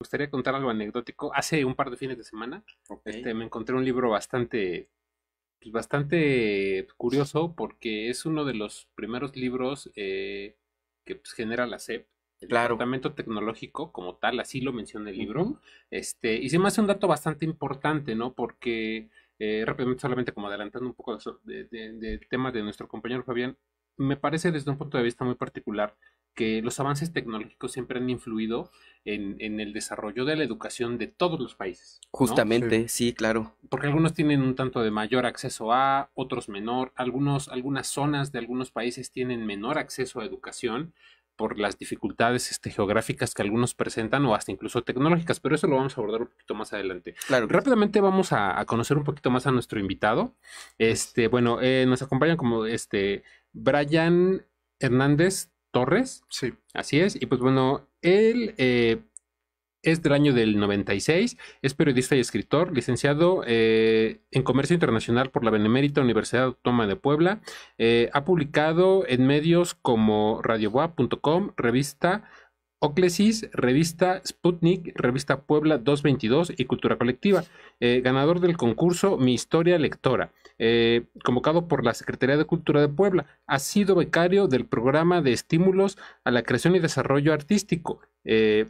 Me gustaría contar algo anecdótico. Hace un par de fines de semana este, me encontré un libro bastante, pues bastante curioso porque es uno de los primeros libros eh, que pues, genera la SEP. El claro. tecnológico como tal, así lo menciona el libro. este, y se me hace un dato bastante importante, ¿no? Porque eh, rápidamente, solamente como adelantando un poco del de, tema de nuestro compañero Fabián, me parece desde un punto de vista muy particular que los avances tecnológicos siempre han influido en, el desarrollo de la educación de todos los países. Justamente, sí. claro. Porque algunos tienen un tanto de mayor acceso a, otros menor, algunos, algunas zonas de algunos países tienen menor acceso a educación por las dificultades este, geográficas que algunos presentan o hasta incluso tecnológicas, pero eso lo vamos a abordar un poquito más adelante. Claro. Rápidamente vamos a, conocer un poquito más a nuestro invitado. Este, bueno, eh, nos acompañan como este Brian Hernández Torres. Sí. Así es. Y pues bueno, él eh, es del año del 96, es periodista y escritor, licenciado eh, en Comercio Internacional por la Benemérita Universidad Autónoma de Puebla. Eh, ha publicado en medios como radioboa.com, revista Oclesis, revista Sputnik, revista Puebla 222 y Cultura Colectiva, eh, ganador del concurso Mi Historia Lectora, eh, convocado por la Secretaría de Cultura de Puebla. Ha sido becario del programa de estímulos a la creación y desarrollo artístico, eh,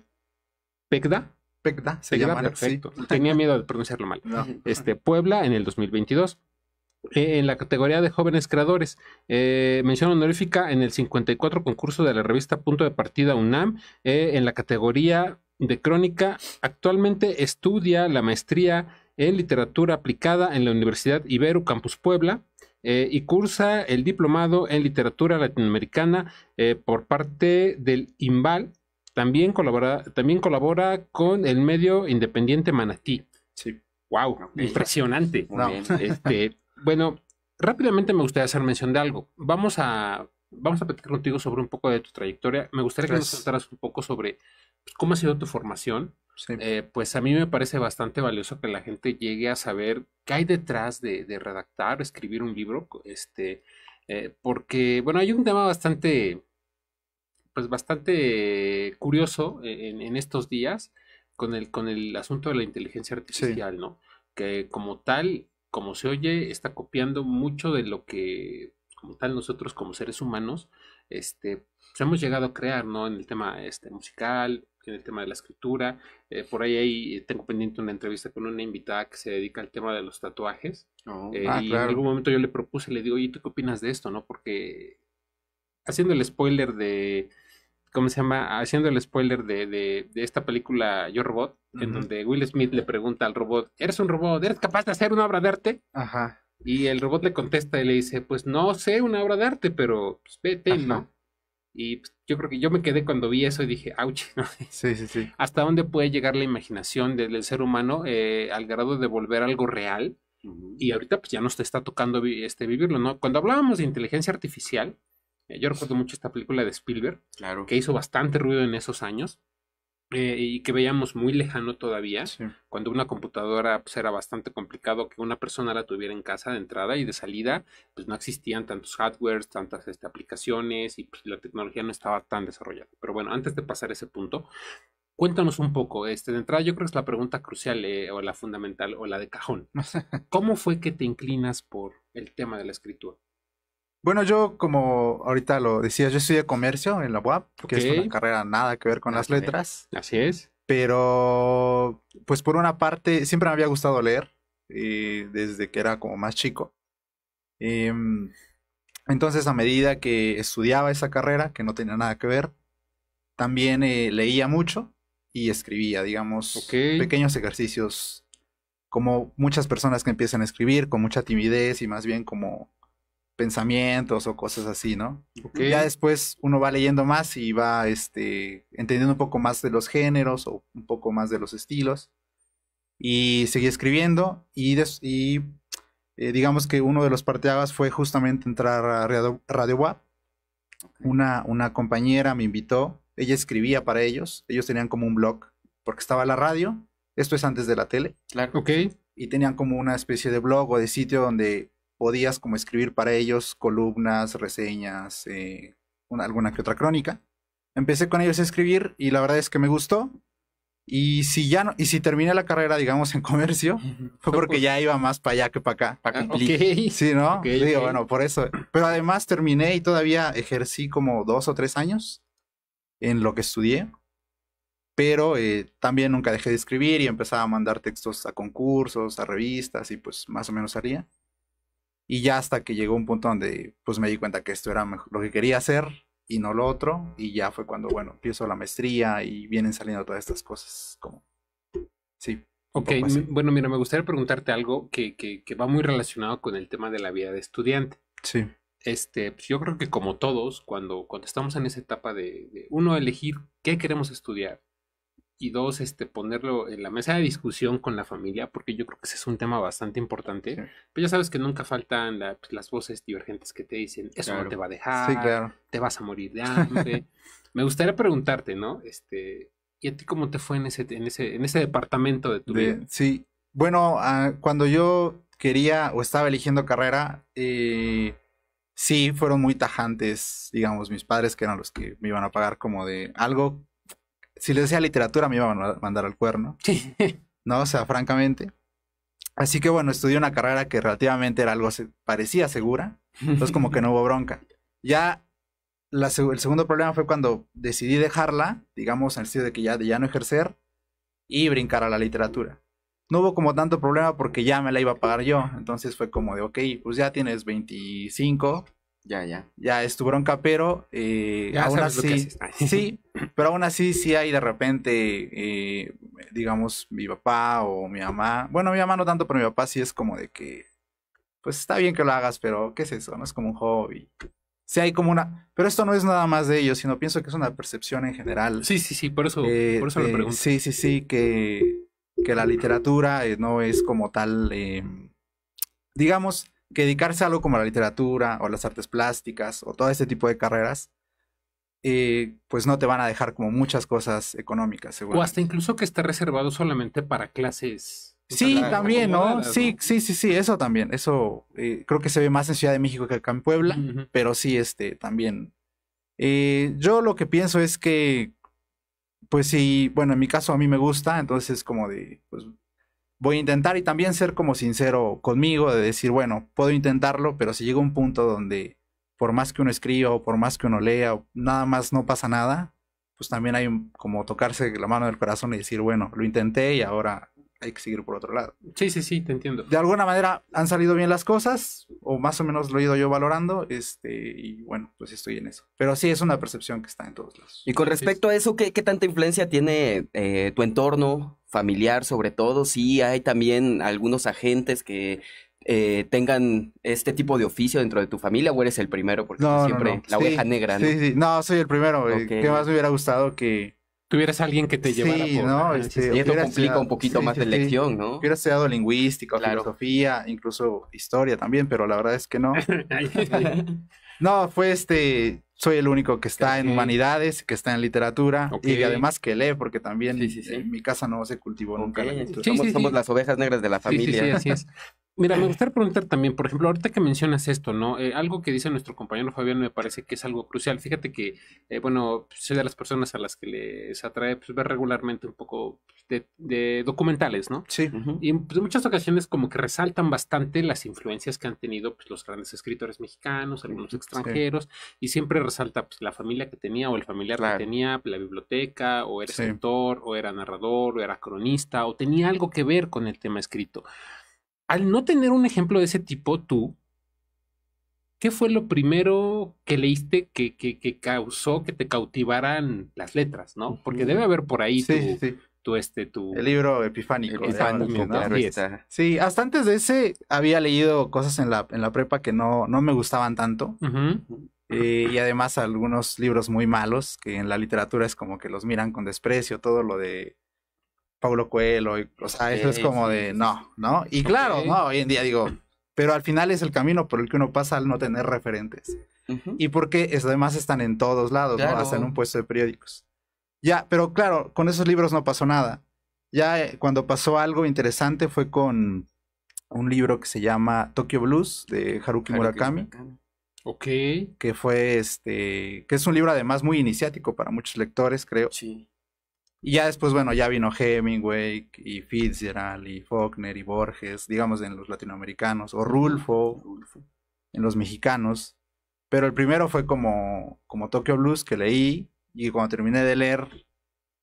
PECDA. PECDA, se perfecto. Tenía miedo de pronunciarlo mal. Este, Puebla en el 2022. Eh, en la categoría de jóvenes creadores. Eh, mención honorífica en el 54 concurso de la revista Punto de Partida UNAM, eh, en la categoría de crónica. Actualmente estudia la maestría en literatura aplicada en la Universidad Ibero Campus Puebla. Eh, y cursa el diplomado en literatura latinoamericana por parte del IMBAL. También colabora, también colabora con el medio independiente Manatí. Sí. Wow, impresionante. Este, bueno, rápidamente me gustaría hacer mención de algo. Vamos a, vamos a platicar contigo sobre un poco de tu trayectoria. Me gustaría que nos contaras un poco sobre cómo ha sido tu formación. Eh, pues a mí me parece bastante valioso que la gente llegue a saber qué hay detrás de, redactar, escribir un libro, este, eh, porque, bueno, hay un tema bastante, pues bastante curioso eh, en, estos días con el, con el asunto de la inteligencia artificial, ¿no? Que como tal, como se oye, está copiando mucho de lo que, como tal, nosotros como seres humanos, este, pues, hemos llegado a crear, ¿no? En el tema este, musical, en el tema de la escritura. Eh, por ahí, ahí, eh, tengo pendiente una entrevista con una invitada que se dedica al tema de los tatuajes. Oh, eh, ah, y en algún momento yo le propuse, le digo, ¿y ¿tú qué opinas de esto, no? Porque haciendo el spoiler de ¿cómo se llama? Haciendo el spoiler de, de, esta película Yo Robot, en donde Will Smith le pregunta al robot, ¿eres un robot? ¿Eres capaz de hacer una obra de arte? Ajá. Y el robot le contesta y le dice, pues no sé una obra de arte, pero pues, vete, ¿no? Y pues, yo creo que yo me quedé cuando vi eso y dije, ouch, Sí, sí, sí. ¿Hasta dónde puede llegar la imaginación del, ser humano eh, al grado de volver algo real? Y ahorita pues ya nos está tocando este, vivirlo, ¿no? Cuando hablábamos de inteligencia artificial, eh, yo recuerdo mucho esta película de Spielberg, que hizo bastante ruido en esos años. Eh, y que veíamos muy lejano todavía, cuando una computadora pues, era bastante complicado que una persona la tuviera en casa de entrada y de salida, pues no existían tantos hardwares, tantas este, aplicaciones y pues, la tecnología no estaba tan desarrollada. Pero bueno, antes de pasar ese punto, cuéntanos un poco, este, de entrada yo creo que es la pregunta crucial eh, o la fundamental o la de cajón. ¿Cómo fue que te inclinas por el tema de la escritura? Bueno, yo como ahorita lo decía, yo estudié comercio en la UAP, que es una carrera nada que ver con las letras. Así es. Pero, pues por una parte, siempre me había gustado leer eh, desde que era como más chico. Em, entonces, a medida que estudiaba esa carrera, que no tenía nada que ver, también eh, leía mucho y escribía, digamos, pequeños ejercicios, como muchas personas que empiezan a escribir con mucha timidez y más bien como pensamientos o cosas así, ¿no? Ya después uno va leyendo más y va este, entendiendo un poco más de los géneros o un poco más de los estilos. Y seguí escribiendo y, eh, digamos que uno de los parteagas fue justamente entrar a Radio, Radio WAP. Una, una compañera me invitó, ella escribía para ellos, ellos tenían como un blog, porque estaba la radio, esto es antes de la tele. Claro. Ok. Y tenían como una especie de blog o de sitio donde podías como escribir para ellos columnas, reseñas, eh, alguna que otra crónica. Empecé con ellos a escribir y la verdad es que me gustó. Y si ya no, y si terminé la carrera, digamos, en comercio, fue porque pues ya iba más para allá que para acá, para ah, Sí, ¿no? Digo, bueno, por eso. Pero además terminé y todavía ejercí como dos o tres años en lo que estudié. Pero eh, también nunca dejé de escribir y empezaba a mandar textos a concursos, a revistas y pues más o menos haría. Y ya hasta que llegó un punto donde pues me di cuenta que esto era lo que quería hacer y no lo otro. Y ya fue cuando, bueno, empiezo la maestría y vienen saliendo todas estas cosas como... Sí. Ok, bueno, mira, me gustaría preguntarte algo que, va muy relacionado con el tema de la vida de estudiante. Sí este, pues, yo creo que como todos, cuando, estamos en esa etapa de, uno elegir qué queremos estudiar, y dos, este, ponerlo en la mesa de discusión con la familia, porque yo creo que ese es un tema bastante importante. Pero pues ya sabes que nunca faltan pues, las voces divergentes que te dicen, eso no te va a dejar, te vas a morir de hambre. Me gustaría preguntarte, ¿no? Este, ¿y a ti cómo te fue en ese, ese, en ese departamento de tu vida? Sí, bueno, ah, cuando yo quería o estaba eligiendo carrera, eh, sí, fueron muy tajantes, digamos, mis padres, que eran los que me iban a pagar como de algo si le decía literatura me iban a mandar al cuerno. Sí. No, o sea, francamente. Así que bueno, estudié una carrera que relativamente era algo, se parecía segura. Entonces como que no hubo bronca. Ya el segundo problema fue cuando decidí dejarla, digamos, en el sentido de que ya, de ya no ejercer y brincar a la literatura. No hubo como tanto problema porque ya me la iba a pagar yo. Entonces fue como de, ok, pues ya tienes 25, ya, ya. Ya es bronca, pero eh, aún así. sí, pero aún así sí hay de repente, eh, digamos, mi papá o mi mamá. Bueno, mi mamá no tanto, pero mi papá sí es como de que, pues está bien que lo hagas, pero ¿qué es eso? No es como un hobby. Sí hay como una... Pero esto no es nada más de ellos, sino pienso que es una percepción en general. Sí, sí, sí, por eso, eh, lo pregunto. Sí, sí, sí, que, que la literatura no es como tal, digamos que dedicarse a algo como la literatura o las artes plásticas o todo ese tipo de carreras, eh, pues no te van a dejar como muchas cosas económicas. O hasta incluso que esté reservado solamente para clases. Sí, también, ¿no? Sí, sí, sí, sí, eso también. Eso eh, creo que se ve más en Ciudad de México que acá en Puebla, pero sí, este, también. Eh, yo lo que pienso es que, pues sí, bueno, en mi caso a mí me gusta, entonces como de, pues, voy a intentar y también ser como sincero conmigo de decir, bueno, puedo intentarlo, pero si llega un punto donde por más que uno escriba o por más que uno lea, nada más no pasa nada, pues también hay como tocarse la mano del corazón y decir, bueno, lo intenté y ahora hay que seguir por otro lado. Sí, sí, sí, te entiendo. De alguna manera han salido bien las cosas, o más o menos lo he ido yo valorando, este, y bueno, pues estoy en eso. Pero sí, es una percepción que está en todos lados. Y con respecto a eso, ¿qué, qué tanta influencia tiene eh, tu entorno, familiar sobre todo. Sí, hay también algunos agentes que eh, tengan este tipo de oficio dentro de tu familia o eres el primero, porque siempre la oveja negra, ¿no? Sí, sí, no, soy el primero. Eh, ¿Qué más me hubiera gustado que... Tuvieras alguien que te llevara este, sí, ¿no? y esto complica un poquito más de elección, ¿no? Hubiera estudiado lingüística, filosofía, incluso historia también, pero la verdad es que no. no, fue este soy el único que está en humanidades, que está en literatura y además que lee, porque también en mi casa no se cultivó nunca la somos, las ovejas negras de la familia. Mira, me gustaría preguntar también, por ejemplo, ahorita que mencionas esto, ¿no? Eh, algo que dice nuestro compañero Fabián me parece que es algo crucial. Fíjate que, eh, bueno, pues, soy de las personas a las que les atrae pues, ver regularmente un poco pues, de, documentales, ¿no? Sí. Y pues, en muchas ocasiones como que resaltan bastante las influencias que han tenido pues, los grandes escritores mexicanos, algunos extranjeros, y siempre resalta pues, la familia que tenía o el familiar que tenía, la biblioteca, o era escritor, o era narrador, o era cronista, o tenía algo que ver con el tema escrito al no tener un ejemplo de ese tipo, tú, ¿qué fue lo primero que leíste que, que, que causó que te cautivaran las letras, no? Porque debe haber por ahí tu, este, tu... El libro epifánico. epifánico Sí, hasta antes de ese había leído cosas en la, en la prepa que no, no me gustaban tanto. Eh, y además algunos libros muy malos que en la literatura es como que los miran con desprecio, todo lo de Paulo Coelho, y, o sea, eso es como de no, ¿no? Y claro, no, hoy en día digo, pero al final es el camino por el que uno pasa al no tener referentes. Y porque además están en todos lados, ¿no? Hasta en un puesto de periódicos. Ya, pero claro, con esos libros no pasó nada. Ya eh, cuando pasó algo interesante fue con un libro que se llama Tokyo Blues de Haruki, Murakami. Murakami. Ok. Que fue este. que es un libro además muy iniciático para muchos lectores, creo. Sí. Y ya después, bueno, ya vino Hemingway y Fitzgerald y Faulkner y Borges, digamos en los latinoamericanos, o Rulfo, en los mexicanos. Pero el primero fue como, como Tokyo Blues que leí y cuando terminé de leer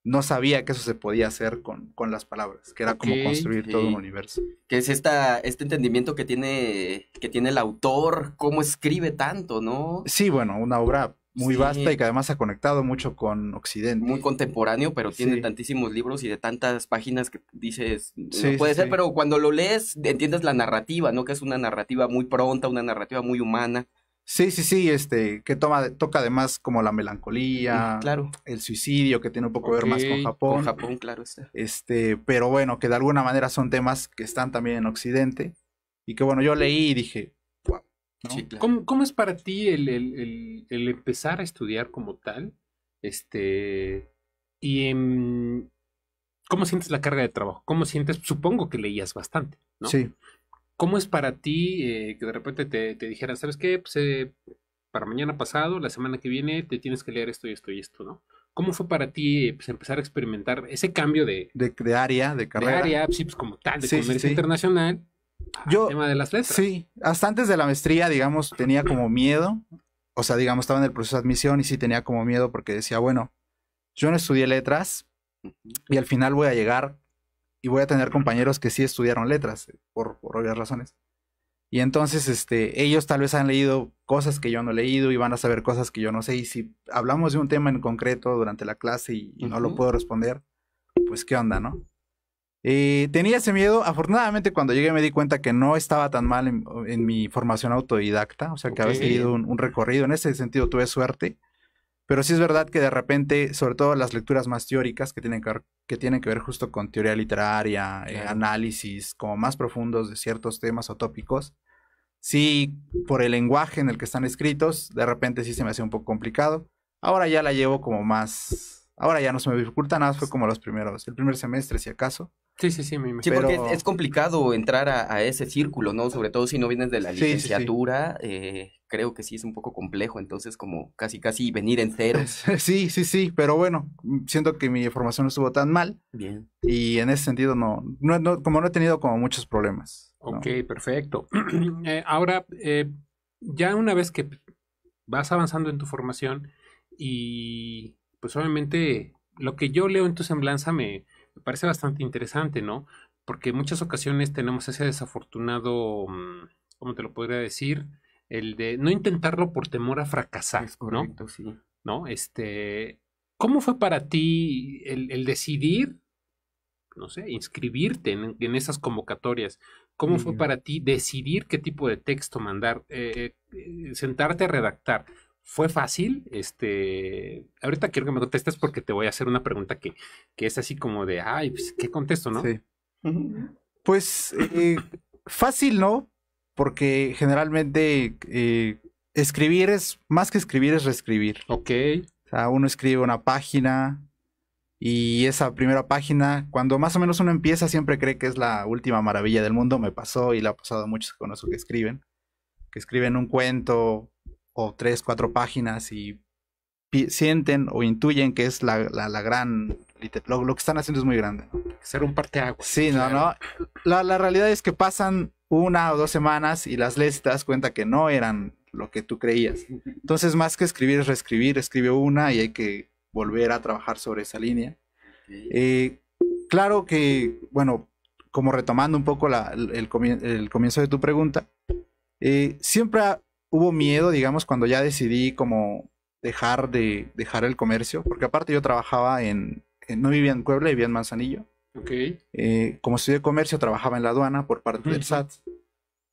no sabía que eso se podía hacer con, las palabras, que era como construir todo un universo. Que es esta, este entendimiento que tiene, que tiene el autor, cómo escribe tanto, ¿no? Sí, bueno, una obra muy vasta y que además ha conectado mucho con Occidente. Muy contemporáneo, pero tiene tantísimos libros y de tantas páginas que dices, no puede ser, pero cuando lo lees entiendes la narrativa, ¿no? Que es una narrativa muy pronta, una narrativa muy humana. Sí, sí, sí, este, que toma, toca además como la melancolía, claro. el suicidio, que tiene un poco que ver más con Japón. Con Japón, claro. Este, pero bueno, que de alguna manera son temas que están también en Occidente y que bueno, yo leí y dije, ¿Cómo, es para ti el, empezar a estudiar como tal? Este, y ¿cómo sientes la carga de trabajo? ¿Cómo sientes? Supongo que leías bastante, ¿no? Sí. ¿Cómo es para ti eh, que de repente te, dijeran, ¿sabes qué? Pues, eh, para mañana pasado, la semana que viene, te tienes que leer esto y esto y esto, ¿no? ¿Cómo fue para ti pues, empezar a experimentar ese cambio de, de, área, de carrera? De área, sí, pues, como tal, de comercio internacional Ah, yo, tema de las letras. Sí, hasta antes de la maestría, digamos, tenía como miedo. O sea, digamos, estaba en el proceso de admisión y sí tenía como miedo porque decía, bueno, yo no estudié letras y al final voy a llegar y voy a tener compañeros que sí estudiaron letras, eh, por, por obvias razones. Y entonces, este, ellos tal vez han leído cosas que yo no he leído y van a saber cosas que yo no sé. Y si hablamos de un tema en concreto durante la clase y, no lo puedo responder, pues qué onda, ¿no? Eh, tenía ese miedo. Afortunadamente, cuando llegué me di cuenta que no estaba tan mal en, mi formación autodidacta, o sea, que había seguido un, recorrido. En ese sentido tuve suerte. Pero sí es verdad que de repente, sobre todo las lecturas más teóricas que tienen que ver, que tienen que ver justo con teoría literaria, eh, análisis como más profundos de ciertos temas o tópicos, sí, por el lenguaje en el que están escritos, de repente sí se me hacía un poco complicado. Ahora ya la llevo como más, ahora ya no se me dificulta nada, fue como los primeros, el primer semestre si acaso. Sí, sí, sí, me imagino. Sí, porque es, complicado entrar a, ese círculo, ¿no? Sobre todo si no vienes de la licenciatura, eh, creo que sí es un poco complejo, entonces como casi, casi venir en cero. Sí, sí, sí, pero bueno, siento que mi formación no estuvo tan mal. Bien. Y en ese sentido no, no, como no he tenido como muchos problemas. Ok, perfecto. Eh, ahora, eh, ya una vez que vas avanzando en tu formación y pues obviamente lo que yo leo en tu semblanza me me parece bastante interesante, ¿no? Porque en muchas ocasiones tenemos ese desafortunado, mm, ¿cómo te lo podría decir? El de no intentarlo por temor a fracasar, ¿no? ¿No? Este, ¿Cómo fue para ti el, decidir, no sé, inscribirte en, esas convocatorias? ¿Cómo fue para ti decidir qué tipo de texto mandar, eh, eh, sentarte a redactar? fue fácil. Este, ahorita quiero que me contestes porque te voy a hacer una pregunta que, es así como de, ay, pues, ¿qué contesto, no? Sí. Pues eh, fácil, ¿no? Porque generalmente eh, escribir es, más que escribir es reescribir. Ok. O sea, uno escribe una página y esa primera página, cuando más o menos uno empieza, siempre cree que es la última maravilla del mundo. Me pasó y le ha pasado a muchos que conozco que escriben. Que escriben un cuento, o tres, cuatro páginas y sienten o intuyen que es la, gran... Lo, lo, que están haciendo es muy grande. Ser un parteaguas. Sí, no, no. La, realidad es que pasan una o dos semanas y las lees te das cuenta que no eran lo que tú creías. Entonces, más que escribir es reescribir, escribe una y hay que volver a trabajar sobre esa línea. Eh, claro que, bueno, como retomando un poco el, comienzo de tu pregunta, eh, siempre hubo miedo, digamos, cuando ya decidí como dejar de dejar el comercio, porque aparte yo trabajaba en, no vivía en Puebla, vivía en Manzanillo. Ok. Eh, como estudié comercio, trabajaba en la aduana por parte del SAT.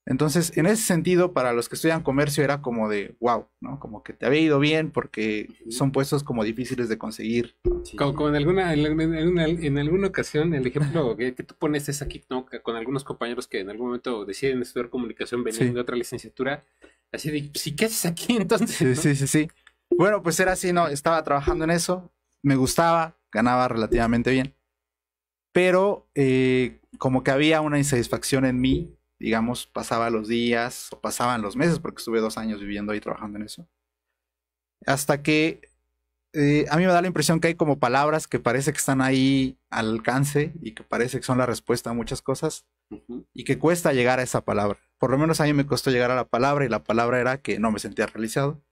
Entonces, en ese sentido, para los que estudian comercio era como de wow, ¿no? Como que te había ido bien porque son puestos como difíciles de conseguir. Como, en, alguna, en, alguna, en, alguna ocasión, el ejemplo que, tú pones es aquí, ¿no? Con algunos compañeros que en algún momento deciden estudiar comunicación, veniendo de otra licenciatura. Así de, ¿sí qué haces aquí entonces? Sí, sí, sí, Bueno, pues era así, ¿no? Estaba trabajando en eso, me gustaba, ganaba relativamente bien. Pero eh, como que había una insatisfacción en mí digamos, pasaba los días o pasaban los meses, porque estuve dos años viviendo ahí trabajando en eso. Hasta que eh, a mí me da la impresión que hay como palabras que parece que están ahí al alcance y que parece que son la respuesta a muchas cosas y que cuesta llegar a esa palabra. Por lo menos a mí me costó llegar a la palabra y la palabra era que no me sentía realizado.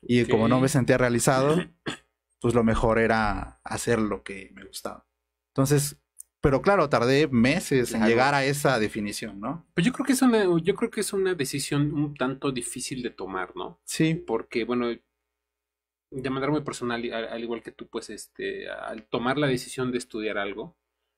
Y como no me sentía realizado, pues lo mejor era hacer lo que me gustaba. Entonces, pero claro, tardé meses en llegar a esa definición, ¿no? Pues yo creo que es una, yo creo que es una decisión un tanto difícil de tomar, ¿no? Sí. Porque, bueno, de manera muy personal, al, igual que tú, pues, este, al tomar la decisión de estudiar algo,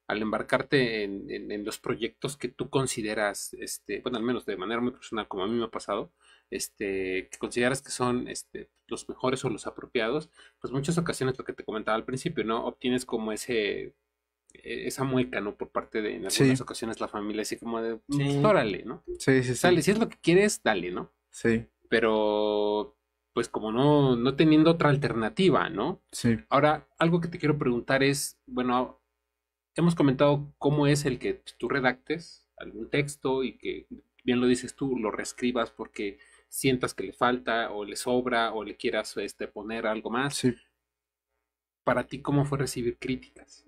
al embarcarte en, en, en, los proyectos que tú consideras, este, bueno, al menos de manera muy personal, como a mí me ha pasado, este, que consideras que son este, los mejores o los apropiados, pues muchas ocasiones lo que te comentaba al principio, ¿no? Obtienes como ese e-, esa mueca, ¿no? Por parte de en algunas ocasiones la familia, así como de, pues, órale, ¿no? Sí, sí, sí. si es lo que quieres, dale, ¿no? Sí. Pero, pues como no, no teniendo otra alternativa, ¿no? Sí. Ahora, algo que te quiero preguntar es, bueno, hemos comentado cómo es el que tú redactes algún texto y que, bien lo dices tú, lo reescribas porque sientas que le falta o le sobra o le quieras este, poner algo más. Sí. Para ti, ¿cómo fue recibir críticas?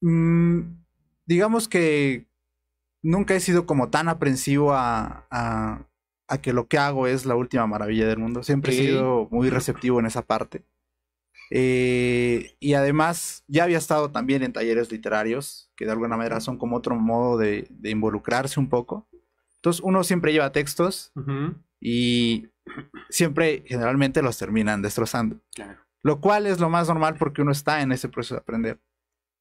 Mm, digamos que nunca he sido como tan aprensivo a, que lo que hago es la última maravilla del mundo. Siempre he sido muy receptivo en esa parte. Eh, y además ya había estado también en talleres literarios, que de alguna manera son como otro modo de, involucrarse un poco. Entonces uno siempre lleva textos y siempre generalmente los terminan destrozando. Lo cual es lo más normal porque uno está en ese proceso de aprender.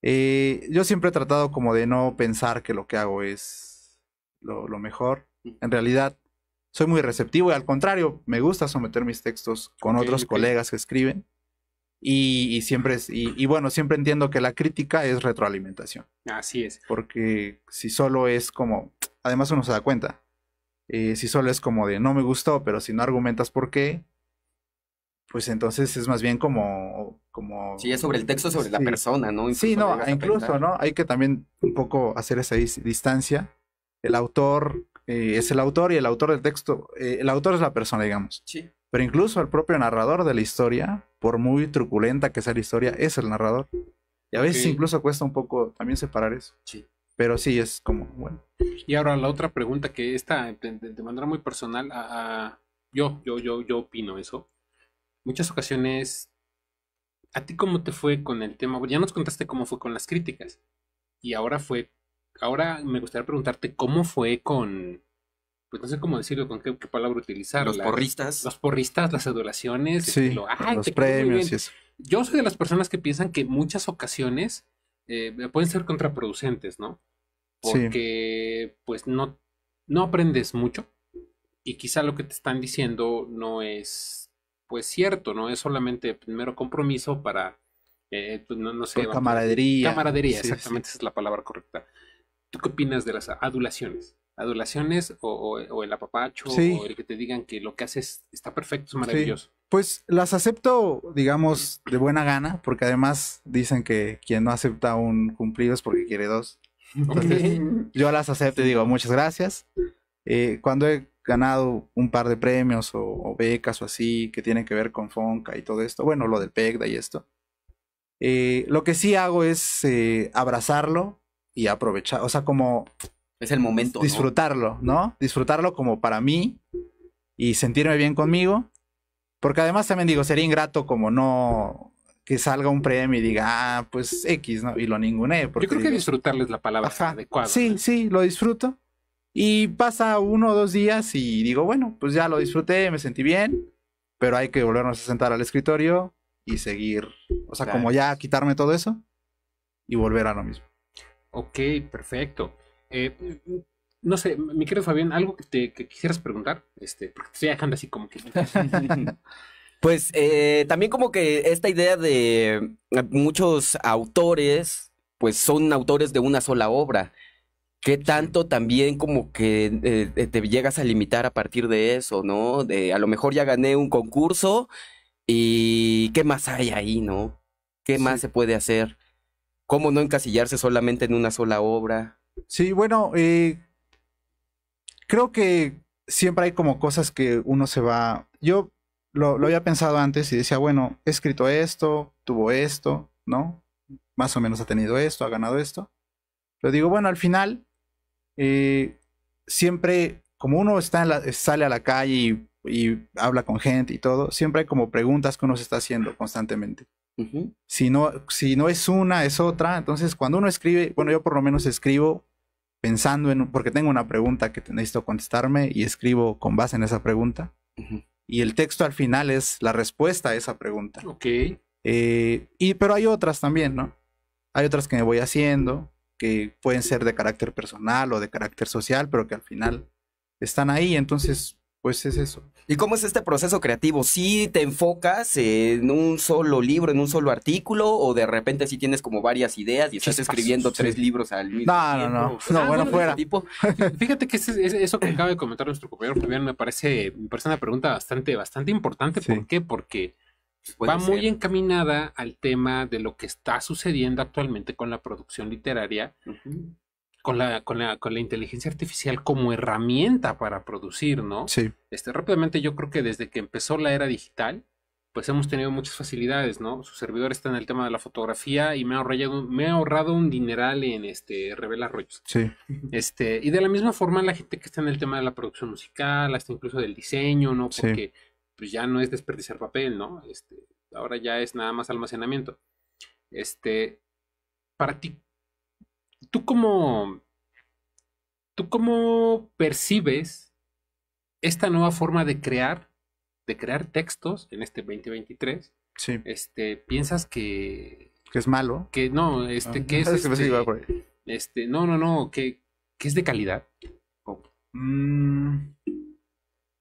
Eh, yo siempre he tratado como de no pensar que lo que hago es lo, mejor. Mm. En realidad, soy muy receptivo y al contrario, me gusta someter mis textos con otros colegas que escriben. Y, siempre y, bueno, siempre entiendo que la crítica es retroalimentación. Así es. Porque si solo es como, además uno se da cuenta, eh, si solo es como de no me gustó, pero si no argumentas por qué, pues entonces es más bien como... como... Sí, es sobre el texto, sobre la persona, ¿no? sí, no, incluso, ¿no? Hay que también un poco hacer esa distancia. El autor eh, es el autor y el autor del texto, eh, el autor es la persona, digamos. Sí. Pero incluso el propio narrador de la historia, por muy truculenta que sea la historia, es el narrador. Y a veces incluso cuesta un poco también separar eso. Sí. Pero sí es como, bueno. Y ahora la otra pregunta que está de, manera muy personal, a, yo, yo, yo, yo opino eso muchas ocasiones, ¿a ti cómo te fue con el tema? Ya nos contaste cómo fue con las críticas. Y ahora fue, ahora me gustaría preguntarte cómo fue con, pues no sé cómo decirlo, con qué, palabra utilizar. Los porristas. Los porristas, las adulaciones. Sí, los premios y eso. Yo soy de las personas que piensan que muchas ocasiones eh, pueden ser contraproducentes, ¿no? Porque pues no, no aprendes mucho y quizá lo que te están diciendo no es pues cierto, no es solamente primero pues, compromiso para, eh, pues, no, sé, camaradería. Camaradería, exactamente, esa es la palabra correcta. ¿Tú qué opinas de las adulaciones? Adulaciones o, el apapacho o el que te digan que lo que haces está perfecto, es maravilloso. Pues las acepto, digamos, de buena gana, porque además dicen que quien no acepta un cumplido es porque quiere dos. yo las acepto y digo, muchas gracias. Eh, cuando ganado un par de premios o, becas o así que tienen que ver con Fonca y todo esto. Bueno, lo del PECDA y esto. Eh, lo que sí hago es eh, abrazarlo y aprovechar, o sea, como... Es el momento. Disfrutarlo, ¿no? Disfrutarlo como para mí y sentirme bien conmigo. Porque además también digo, sería ingrato como no que salga un premio y diga, ah, pues X, ¿no? Y lo porque... Yo creo que disfrutarles la palabra adecuada. Sí, sí, lo disfruto. Y pasa uno o dos días y digo, bueno, pues ya lo disfruté, me sentí bien, pero hay que volvernos a sentar al escritorio y seguir, o sea, como ya quitarme todo eso y volver a lo mismo. Ok, perfecto. Eh, no sé, mi querido Fabián, algo que te quisieras preguntar, este, porque te estoy dejando así como que. pues eh, también como que esta idea de muchos autores, pues son autores de una sola obra. ¿Qué tanto también como que eh, eh, te llegas a limitar a partir de eso, ¿no? De, a lo mejor ya gané un concurso y ¿qué más hay ahí, ¿no? ¿Qué más se puede hacer? ¿Cómo no encasillarse solamente en una sola obra? Sí, bueno, eh, creo que siempre hay como cosas que uno se va... Yo lo, había pensado antes y decía, bueno, he escrito esto, tuvo esto, ¿no? Más o menos ha tenido esto, ha ganado esto. lo digo, bueno, al final eh, siempre, como uno está sale a la calle y, habla con gente y todo, siempre hay como preguntas que uno se está haciendo constantemente. si, no, si no es una, es otra. Entonces, cuando uno escribe, bueno, yo por lo menos escribo pensando en, porque tengo una pregunta que necesito contestarme y escribo con base en esa pregunta. Y el texto al final es la respuesta a esa pregunta. Ok. Eh, y, pero hay otras también, ¿no? Hay otras que me voy haciendo que pueden ser de carácter personal o de carácter social, pero que al final están ahí. Entonces, pues es eso. ¿Y cómo es este proceso creativo? ¿Sí te enfocas en un solo libro, en un solo artículo, o de repente sí tienes como varias ideas y estás escribiendo tres libros al mismo tiempo? No, no, ah, no. bueno, fuera. Este Fíjate que eso que acaba de comentar nuestro compañero Fabián me parece, una pregunta bastante, bastante importante. ¿Por qué? Porque va muy encaminada al tema de lo que está sucediendo actualmente con la producción literaria, con, la, con, la, con, la, inteligencia artificial como herramienta para producir, ¿no? Sí. Este, rápidamente yo creo que desde que empezó la era digital, pues hemos tenido muchas facilidades, ¿no? Su servidor está en el tema de la fotografía y me ha ahorrado, me ha ahorrado un dineral en este revelar rollos. Sí. Este, y de la misma forma la gente que está en el tema de la producción musical, hasta incluso del diseño, ¿no? Porque pues ya no es desperdiciar papel, ¿no? Este, ahora ya es nada más almacenamiento. Este, para ti, ¿tú cómo, tú cómo percibes esta nueva forma de crear, de crear textos en este 2023? Sí. Este, ¿piensas que... Que es malo. Que no, este, que ah, es... Este, este, no, no, no, que, que es de calidad. Mm,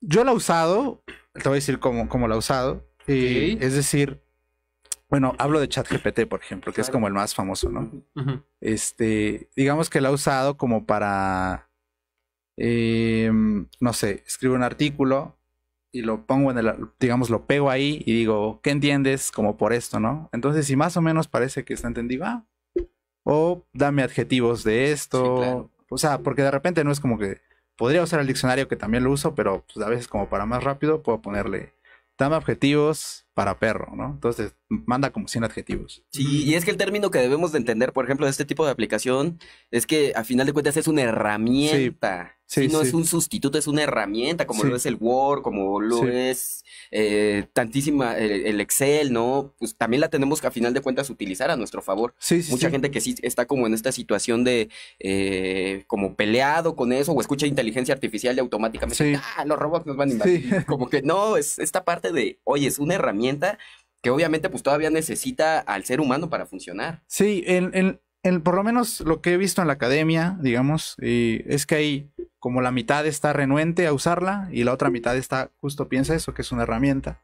yo lo he usado, te voy a decir cómo, cómo la ha usado. Y, Es decir, bueno, hablo de ChatGPT, por ejemplo, que es como el más famoso, ¿no? Este, digamos que la ha usado como para, em, no sé, escribo un artículo y lo pongo en el, digamos, lo pego ahí y digo, ¿qué entiendes como por esto, no? Entonces, si más o menos parece que está entendido, ah, o dame adjetivos de esto, o sea, porque de repente no es como que Podría usar el diccionario que también lo uso, pero pues, a veces como para más rápido puedo ponerle Tama objetivos para perro, ¿no? Entonces, manda como 100 adjetivos. Sí, y es que el término que debemos de entender, por ejemplo, de este tipo de aplicación, es que a final de cuentas es una herramienta. Sí, no es un sustituto, es una herramienta, como lo es el Word, como lo es eh, tantísima el, Excel, ¿no? Pues también la tenemos que a final de cuentas utilizar a nuestro favor. Sí, Mucha gente que sí está como en esta situación de eh, como peleado con eso o escucha inteligencia artificial y automáticamente, ah, los robots nos van a invadir. Como que no, es esta parte de, oye, es una herramienta que obviamente pues todavía necesita al ser humano para funcionar. Sí, por lo menos lo que he visto en la academia, digamos, eh, es que hay como la mitad está renuente a usarla y la otra mitad está justo piensa eso, que es una herramienta.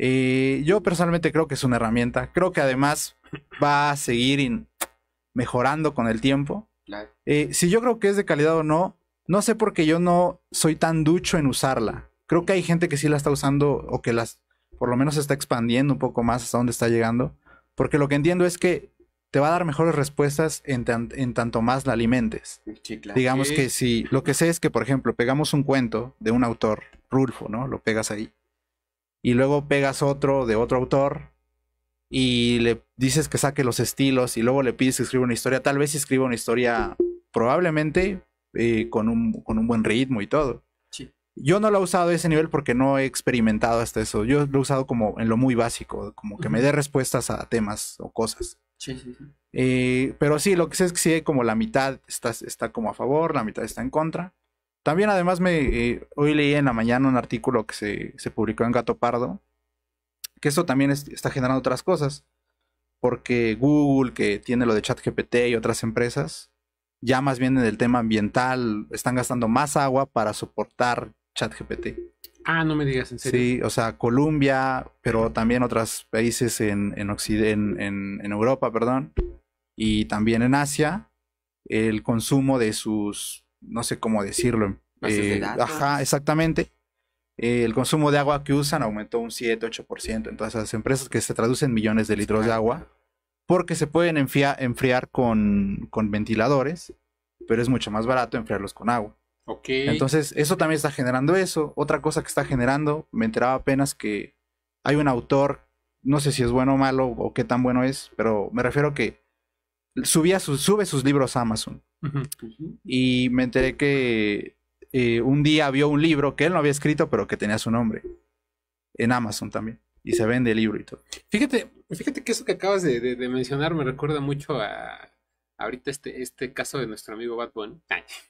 Eh, yo personalmente creo que es una herramienta, creo que además va a seguir mejorando con el tiempo. Eh, si yo creo que es de calidad o no, no sé por qué yo no soy tan ducho en usarla. Creo que hay gente que sí la está usando o que las por lo menos se está expandiendo un poco más hasta dónde está llegando. Porque lo que entiendo es que te va a dar mejores respuestas en, tanto más la alimentes. Digamos que si lo que sé es que, por ejemplo, pegamos un cuento de un autor, Rulfo, ¿no? Lo pegas ahí. Y luego pegas otro de otro autor y le dices que saque los estilos y luego le pides que escriba una historia. Tal vez escriba una historia probablemente eh, con, un, con un buen ritmo y todo. Yo no lo he usado a ese nivel porque no he experimentado hasta eso. Yo lo he usado como en lo muy básico, como que me dé respuestas a temas o cosas. Sí, sí, sí. Eh, pero sí, lo que sé es que sí, como la mitad está, está como a favor, la mitad está en contra. También además me eh, hoy leí en la mañana un artículo que se, publicó en Gato Pardo, que esto también está generando otras cosas, porque Google, que tiene lo de ChatGPT y otras empresas, ya más bien en el tema ambiental, están gastando más agua para soportar ChatGPT. Ah, no me digas, en serio. Sí, o sea, Colombia, pero también otros países en, en, en, Europa, perdón, y también en Asia, el consumo de sus, no sé cómo decirlo. Eh, ajá, exactamente. Eh, el consumo de agua que usan aumentó un 7-8%. Entonces, las empresas que se traducen millones de litros de agua, porque se pueden enfriar, enfriar con ventiladores, pero es mucho más barato enfriarlos con agua. Entonces, eso también está generando eso. Otra cosa que está generando, me enteraba apenas que hay un autor, no sé si es bueno o malo o qué tan bueno es, pero me refiero que subía sube sus libros a Amazon. Y me enteré que eh, un día vio un libro que él no había escrito, pero que tenía su nombre. En Amazon también. Y se vende el libro y todo. Fíjate, fíjate que eso que acabas de mencionar me recuerda mucho a ahorita este, este caso de nuestro amigo Bad Bunny.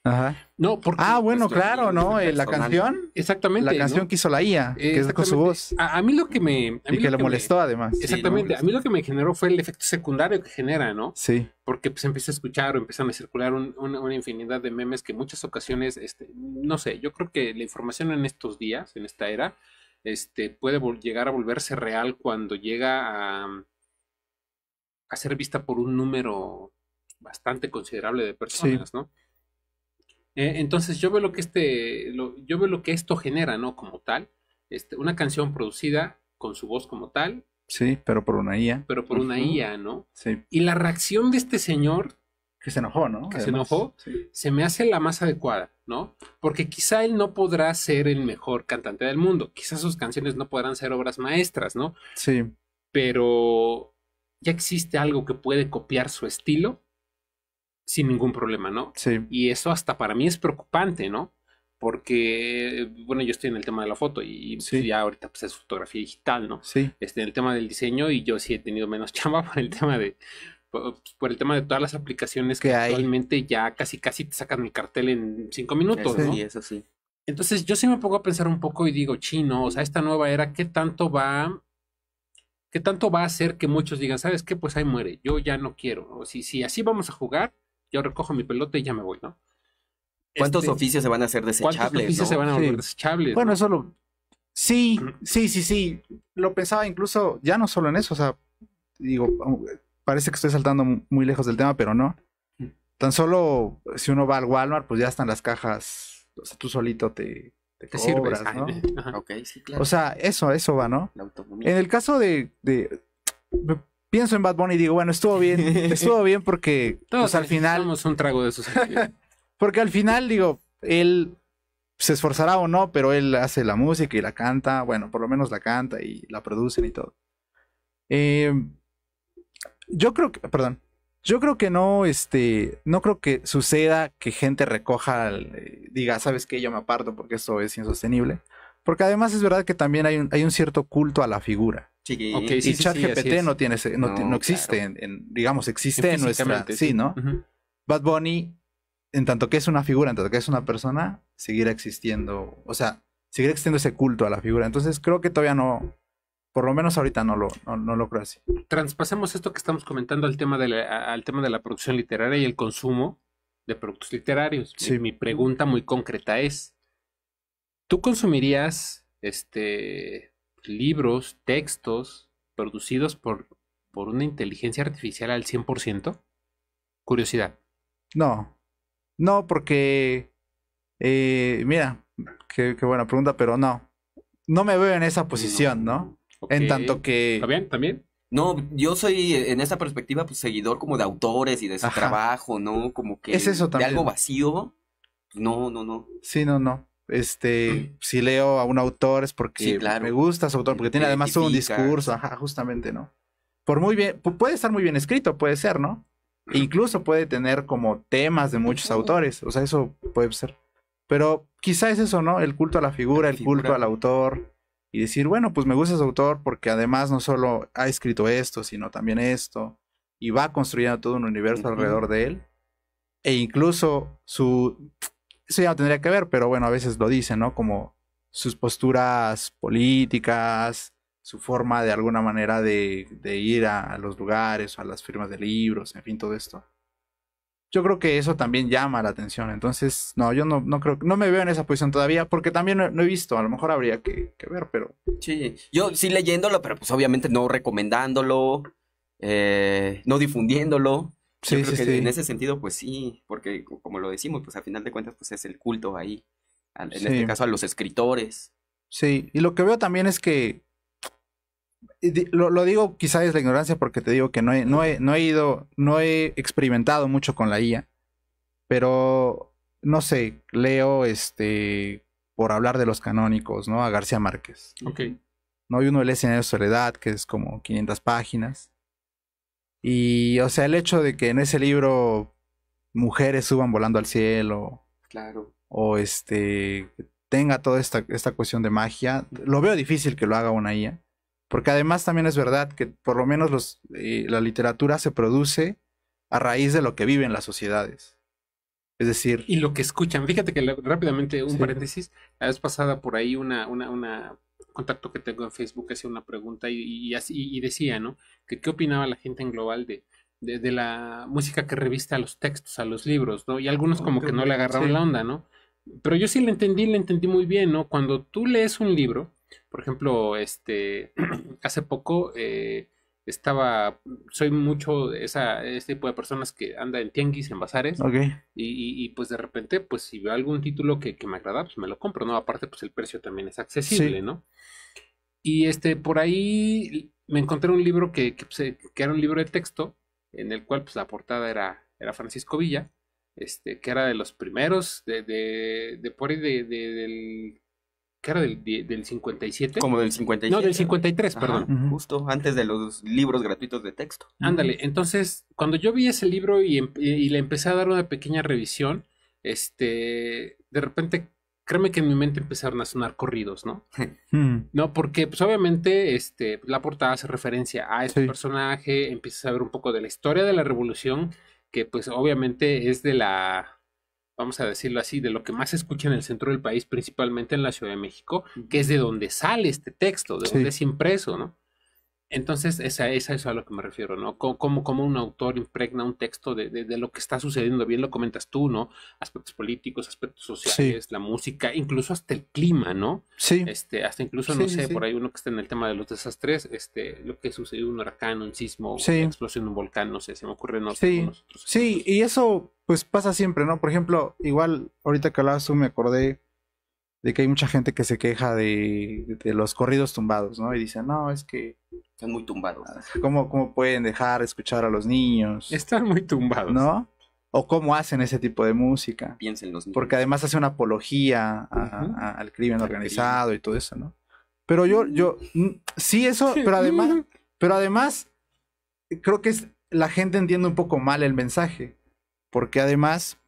Ajá. No, porque ah, bueno, claro, ¿no? la canción. Exactamente. La canción que hizo la IA, que es con su voz. A, mí lo que me. y que lo, molestó además. Exactamente. A mí lo que me generó fue el efecto secundario que genera, ¿no? Sí. Porque pues empieza a escuchar o empiezan a circular una, infinidad de memes que en muchas ocasiones, este, no sé, yo creo que la información en estos días, en esta era, este, puede llegar a volverse real cuando llega a, a ser vista por un número bastante considerable de personas, ¿no? Eh, entonces yo veo lo que este, yo veo lo que esto genera, ¿no? Como tal, este, una canción producida con su voz como tal. Sí, pero por una IA. Pero por una IA, ¿no? Sí. Y la reacción de este señor. Que se enojó, ¿no? Que se enojó, se me hace la más adecuada, ¿no? Porque quizá él no podrá ser el mejor cantante del mundo, quizá sus canciones no podrán ser obras maestras, ¿no? Sí. Pero ya existe algo que puede copiar su estilo sin ningún problema, ¿no? Sí. Y eso hasta para mí es preocupante, ¿no? Porque, bueno, yo estoy en el tema de la foto y pues, ya ahorita pues, es fotografía digital, ¿no? Sí. Este, en el tema del diseño y yo sí he tenido menos chamba por el tema de, pues, por, el tema de todas las aplicaciones que, actualmente ya casi casi te sacan el cartel en cinco minutos, ¿no? Sí, eso sí. Entonces yo sí me pongo a pensar un poco y digo, chino, o sea, esta nueva era, ¿qué tanto va ¿qué tanto va a hacer que muchos digan, sabes qué? Pues ahí muere, yo ya no quiero. O si, si así vamos a jugar, yo recojo mi pelota y ya me voy, ¿no? ¿Cuántos este, oficios se van a hacer desechables? ¿Cuántos oficios se van a desechables? Bueno, eso lo... Sí, sí, sí, sí. Lo pensaba incluso, ya no solo en eso, o sea, digo, parece que estoy saltando muy lejos del tema, pero no. Tan solo si uno va al Walmart, pues ya están las cajas, o sea, tú solito te, te, sirves, ¿no? sí, claro. O sea, eso, eso va, ¿no? en el caso de pienso en Bad Bunny y digo, bueno, estuvo bien, estuvo bien porque pues, al final... un trago de sus Porque al final, digo, él se esforzará o no, pero él hace la música y la canta, bueno, por lo menos la canta y la producen y todo. Em, yo creo que, perdón, yo creo que no, este, no creo que suceda que gente recoja, eh, diga, sabes que yo me aparto porque esto es insostenible. Porque además es verdad que también hay un, hay un cierto culto a la figura y ChatGPT no, tiene, no, existe, digamos, existe en nuestra... Sí, ¿no? Bad Bunny, en tanto que es una figura, en tanto que es una persona, seguirá existiendo, o sea, seguirá existiendo ese culto a la figura. Entonces creo que todavía no, por lo menos ahorita no lo, lo creo así. Transpasemos esto que estamos comentando al tema de la, tema de la producción literaria y el consumo de productos literarios. Sí. Mi, mi pregunta muy concreta es, ¿tú consumirías este libros, textos producidos por, por una inteligencia artificial al 100%? Curiosidad. No, no, porque, eh, mira, qué, buena pregunta, pero no. No me veo en esa posición, ¿no? En tanto que... ¿Está bien? ¿También? No, yo soy en esa perspectiva pues seguidor como de autores y de su trabajo, ¿no? Como que es eso de algo vacío. No, no, no. Sí, no, no este, si leo a un autor es porque me gusta su autor, porque tiene además un discurso, justamente, ¿no? Por muy bien, puede estar muy bien escrito, puede ser, ¿no? E incluso puede tener como temas de muchos autores, o sea, eso puede ser. Pero quizás es eso, ¿no? El culto a la figura, el culto al autor, y decir, bueno, pues me gusta ese autor porque además no solo ha escrito esto, sino también esto, y va construyendo todo un universo alrededor de él, e incluso su eso ya no tendría que ver, pero bueno, a veces lo dicen, ¿no? Como sus posturas políticas, su forma de alguna manera de, ir a, los lugares, a las firmas de libros, en fin, todo esto. Yo creo que eso también llama la atención. Entonces, no, yo no, no creo, no me veo en esa posición todavía, porque también no, he visto, a lo mejor habría que, ver, pero. Sí, yo sí leyéndolo, pero pues obviamente no recomendándolo, eh, no difundiéndolo. Sí, en ese sentido, pues sí, porque como lo decimos, pues al final de cuentas, pues es el culto ahí. En este caso, a los escritores. Sí, y lo que veo también es que. Lo, digo quizás es la ignorancia porque te digo que no he, no, he, no he ido, no he experimentado mucho con la IA, pero no sé, leo este por hablar de los canónicos, ¿no? A García Márquez. Ok. No hay uno del escenario de Soledad, que es como 500 páginas. Y, o sea, el hecho de que en ese libro mujeres suban volando al cielo. Claro. O este, tenga toda esta, cuestión de magia. Lo veo difícil que lo haga una IA. Porque además también es verdad que por lo menos los, eh, la literatura se produce a raíz de lo que viven las sociedades. Es decir... Y lo que escuchan. Fíjate que rápidamente un paréntesis. La vez pasada por ahí una, una contacto que tengo en Facebook hacía una pregunta y, así, y decía, ¿no? Que qué opinaba la gente en global de, la música que revista a los textos, a los libros, ¿no? Y algunos como que no le agarraron la onda, ¿no? Pero yo sí le entendí, le entendí muy bien, ¿no? Cuando tú lees un libro, por ejemplo, este, hace poco eh, estaba, soy mucho esa, ese tipo de personas que anda en tianguis, en bazares, okay. y, y, pues de repente, pues si veo algún título que, que, me agrada, pues me lo compro, ¿no? Aparte, pues el precio también es accesible, ¿no? Y este, por ahí me encontré un libro que, que, pues, que, era un libro de texto, en el cual pues la portada era, era Francisco Villa, este, que era de los primeros, de, de, de por ahí de, de, del ¿Qué era del, 57. Como del 57. No, del 53, perdón. Justo antes de los libros gratuitos de texto. Ándale, entonces cuando yo vi ese libro em, y, le empecé a dar una pequeña revisión, este, de repente, créeme que en mi mente empezaron a sonar corridos, ¿no? Hmm. no, porque pues obviamente este, la portada hace referencia a este personaje, empieza a ver un poco de la historia de la revolución, que pues obviamente es de la vamos a decirlo así, de lo que más se escucha en el centro del país, principalmente en la Ciudad de México, que es de donde sale este texto, de donde es impreso, ¿no? Entonces, esa, a eso a lo que me refiero, ¿no? como un autor impregna un texto de, de, lo que está sucediendo, bien lo comentas tú, ¿no? Aspectos políticos, aspectos sociales, la música, incluso hasta el clima, ¿no? Sí. Este, hasta incluso, no sé, por ahí uno que está en el tema de los desastres, este, lo que sucedió, un huracán, un sismo, una explosión de un volcán, no sé, se me ocurre, no Sí, sí, y eso pues pasa siempre, ¿no? Por ejemplo, igual ahorita que hablabas tú me acordé de que hay mucha gente que se queja de, de, de los corridos tumbados, ¿no? Y dice, no, es que están muy tumbados. Ah, ¿Cómo, ¿Cómo pueden dejar escuchar a los niños? Están muy tumbados. ¿No? o cómo hacen ese tipo de música. Piensen los niños. Porque además hace una apología al crimen organizado y todo eso, ¿no? Pero yo, mm. yo, mm, sí, eso, pero además, pero además, creo que es, la gente entiende un poco mal el mensaje. Porque además,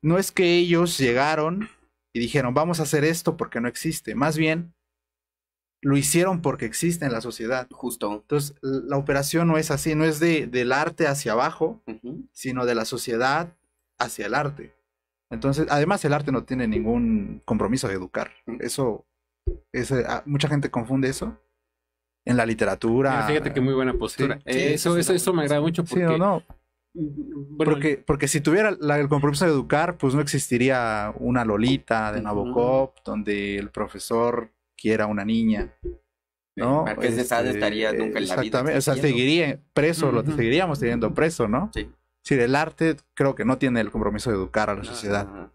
no es que ellos llegaron y dijeron, vamos a hacer esto porque no existe. Más bien, lo hicieron porque existe en la sociedad. Justo. Entonces, la operación no es así, no es del arte hacia abajo, sino de la sociedad hacia el arte. Entonces, además el arte no tiene ningún compromiso de educar. Mm. Eso, ah, mucha gente confunde eso en la literatura. fíjate que muy buena postura. eso, eso, me agrada mucho porque... no? Mm, porque, porque si tuviera el compromiso de educar, pues no existiría una Lolita de Nabokov, donde el profesor quiera una niña. ¿no? Marqués de este, estaría nunca en la vida. Exactamente, o sea, seguiría preso, lo seguiríamos teniendo preso, ¿no? Sí. Sí, el arte creo que no tiene el compromiso de educar a la sociedad.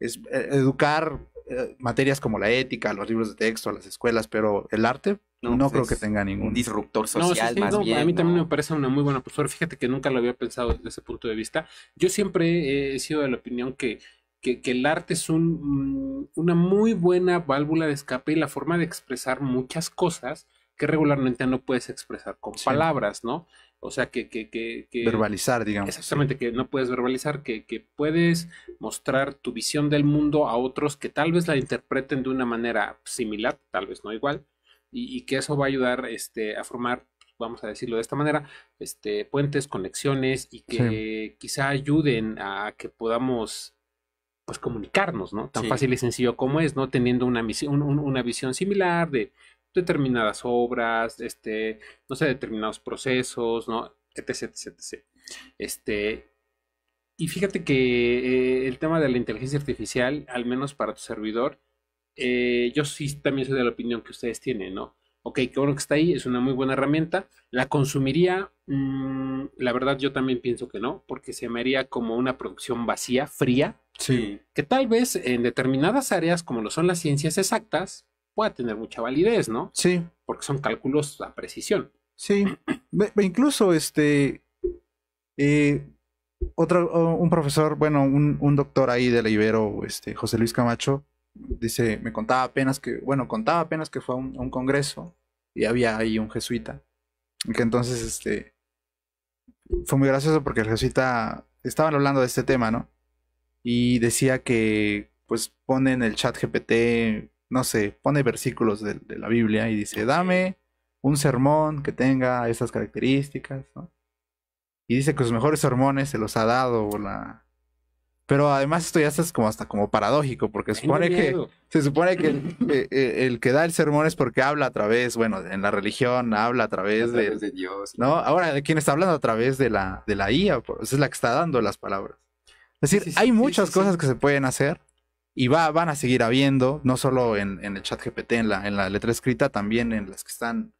Es eh, educar eh, materias como la ética, los libros de texto, las escuelas, pero el arte no, pues creo que tenga ningún disruptor social. más bien, a mí también me parece una muy buena postura. Fíjate que nunca lo había pensado desde ese punto de vista. Yo siempre he sido de la opinión que que, el arte es un, mm, una muy buena válvula de escape y la forma de expresar muchas cosas que regularmente no puedes expresar con palabras, ¿no? O sea, que, Verbalizar, digamos. Exactamente, que no puedes verbalizar, que, puedes mostrar tu visión del mundo a otros que tal vez la interpreten de una manera similar, tal vez no igual, y, que eso va a ayudar este, a formar, vamos a decirlo de esta manera, este, puentes, conexiones, y que quizá ayuden a que podamos pues, comunicarnos, ¿no? Tan fácil y sencillo como es, ¿no? Teniendo una, visión similar de determinadas obras, este, no sé, determinados procesos, ¿no? Etc, etc, Este, y fíjate que eh, el tema de la inteligencia artificial, al menos para tu servidor, eh, yo sí también soy de la opinión que ustedes tienen, ¿no? ok, qué bueno que está ahí, es una muy buena herramienta. ¿La consumiría? Mm, la verdad yo también pienso que no, porque se me haría como una producción vacía, fría, sí. que tal vez en determinadas áreas, como lo son las ciencias exactas, pueda tener mucha validez, ¿no? Sí. Porque son cálculos a precisión. Sí, incluso este... Eh, otro, un profesor, bueno, un, doctor ahí de la Ibero, este, José Luis Camacho, dice, me contaba apenas que, bueno, contaba apenas que fue a un, congreso y había ahí un jesuita. que entonces, este, fue muy gracioso porque el jesuita, estaban hablando de este tema, ¿no? Y decía que, pues, pone en el chat GPT, no sé, pone versículos de, la Biblia y dice, dame un sermón que tenga estas características, ¿no? Y dice que sus mejores sermones se los ha dado la, pero además esto ya es como hasta como paradójico, porque supone que, se supone que eh, eh, el, que da el sermón es porque habla a través, bueno, en la religión habla a través, de, Dios. ¿no? Ahora, ¿quién está hablando a través de la, de la IA, pues, Esa es la que está dando las palabras. Es decir, hay muchas cosas que se pueden hacer y va, van a seguir habiendo, no solo en, el chat GPT, en la, en la letra escrita, también en las que están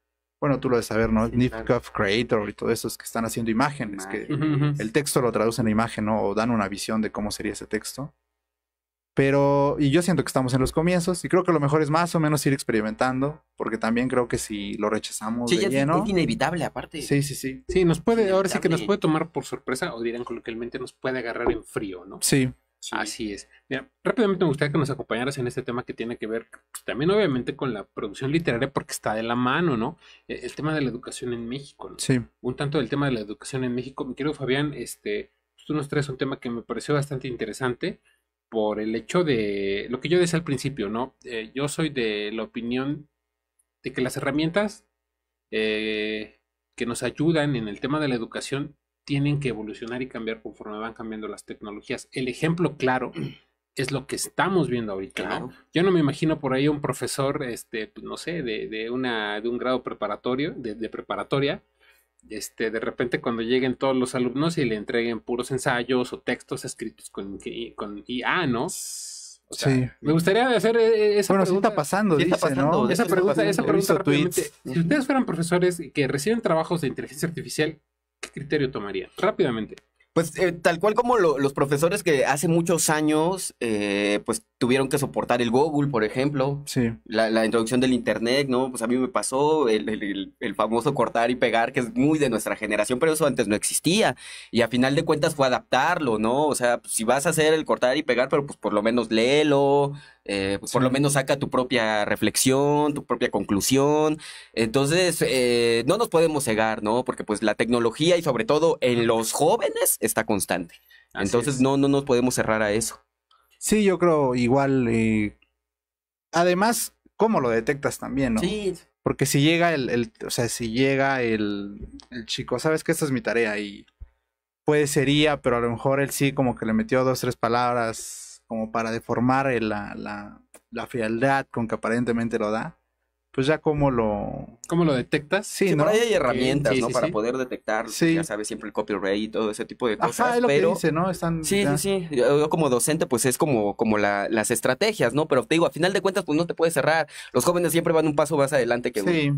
bueno, tú lo de saber, ¿no? Sí, Creator y todo eso es que están haciendo imágenes, que el texto lo traducen a imagen, ¿no? O dan una visión de cómo sería ese texto. Pero, y yo siento que estamos en los comienzos y creo que lo mejor es más o menos ir experimentando, porque también creo que si lo rechazamos sí, ya Es inevitable, aparte. Sí, sí, sí. Sí, nos puede, ahora sí que nos puede tomar por sorpresa, o dirán coloquialmente, nos puede agarrar en frío, ¿no? Sí. Así es. Mira, rápidamente me gustaría que nos acompañaras en este tema que tiene que ver pues, también obviamente con la producción literaria porque está de la mano, ¿no? E, el, tema de la educación en México, ¿no? Sí. Un tanto del tema de la educación en México. Mi querido Fabián, este, pues, tú nos traes un tema que me pareció bastante interesante por el hecho de lo que yo decía al principio, ¿no? Eh, yo soy de la opinión de que las herramientas eh, que nos ayudan en el tema de la educación tienen que evolucionar y cambiar conforme van cambiando las tecnologías. El ejemplo claro es lo que estamos viendo ahorita. Yo no me imagino por ahí un profesor, este, pues, no sé, de, de una, de un grado preparatorio, de, preparatoria, este, de repente cuando lleguen todos los alumnos y le entreguen puros ensayos o textos escritos con, con IA, ¿no? sí. Me gustaría hacer eh, eh, esa pregunta. Bueno, está pasando, Esa pregunta, esa pregunta Si ustedes fueran profesores que reciben trabajos de inteligencia artificial, ¿qué criterio tomaría? Rápidamente. Pues eh, tal cual como los profesores que hace muchos años eh, pues tuvieron que soportar el Google, por ejemplo. Sí. La, introducción del Internet, ¿no? Pues a mí me pasó el, famoso cortar y pegar, que es muy de nuestra generación, pero eso antes no existía. Y a final de cuentas fue adaptarlo, ¿no? O sea, pues, si vas a hacer el cortar y pegar, pero pues por lo menos léelo, eh, pues, por lo menos saca tu propia reflexión, tu propia conclusión. Entonces, eh, no nos podemos cegar, ¿no? Porque pues la tecnología y sobre todo en los jóvenes está constante. Entonces, no, no nos podemos cerrar a eso. Sí, yo creo igual. Eh, además, ¿cómo lo detectas también, no? Sí. Porque si llega el, o sea, si llega el, chico, sabes que esta es mi tarea y puede sería, pero a lo mejor él sí como que le metió dos, tres palabras como para deformar la, la, con que aparentemente lo da, pues ya como lo... ¿Cómo lo detectas? Sí, ¿no? hay herramientas, ¿no? para poder detectar, ya sabes, siempre el copyright y todo ese tipo de cosas. Ajá, es lo que dice, ¿no? Están, sí, sí, sí. Yo, como docente, pues es como, como las estrategias, ¿no? Pero te digo, a final de cuentas, pues no te puedes cerrar. Los jóvenes siempre van un paso más adelante que Sí.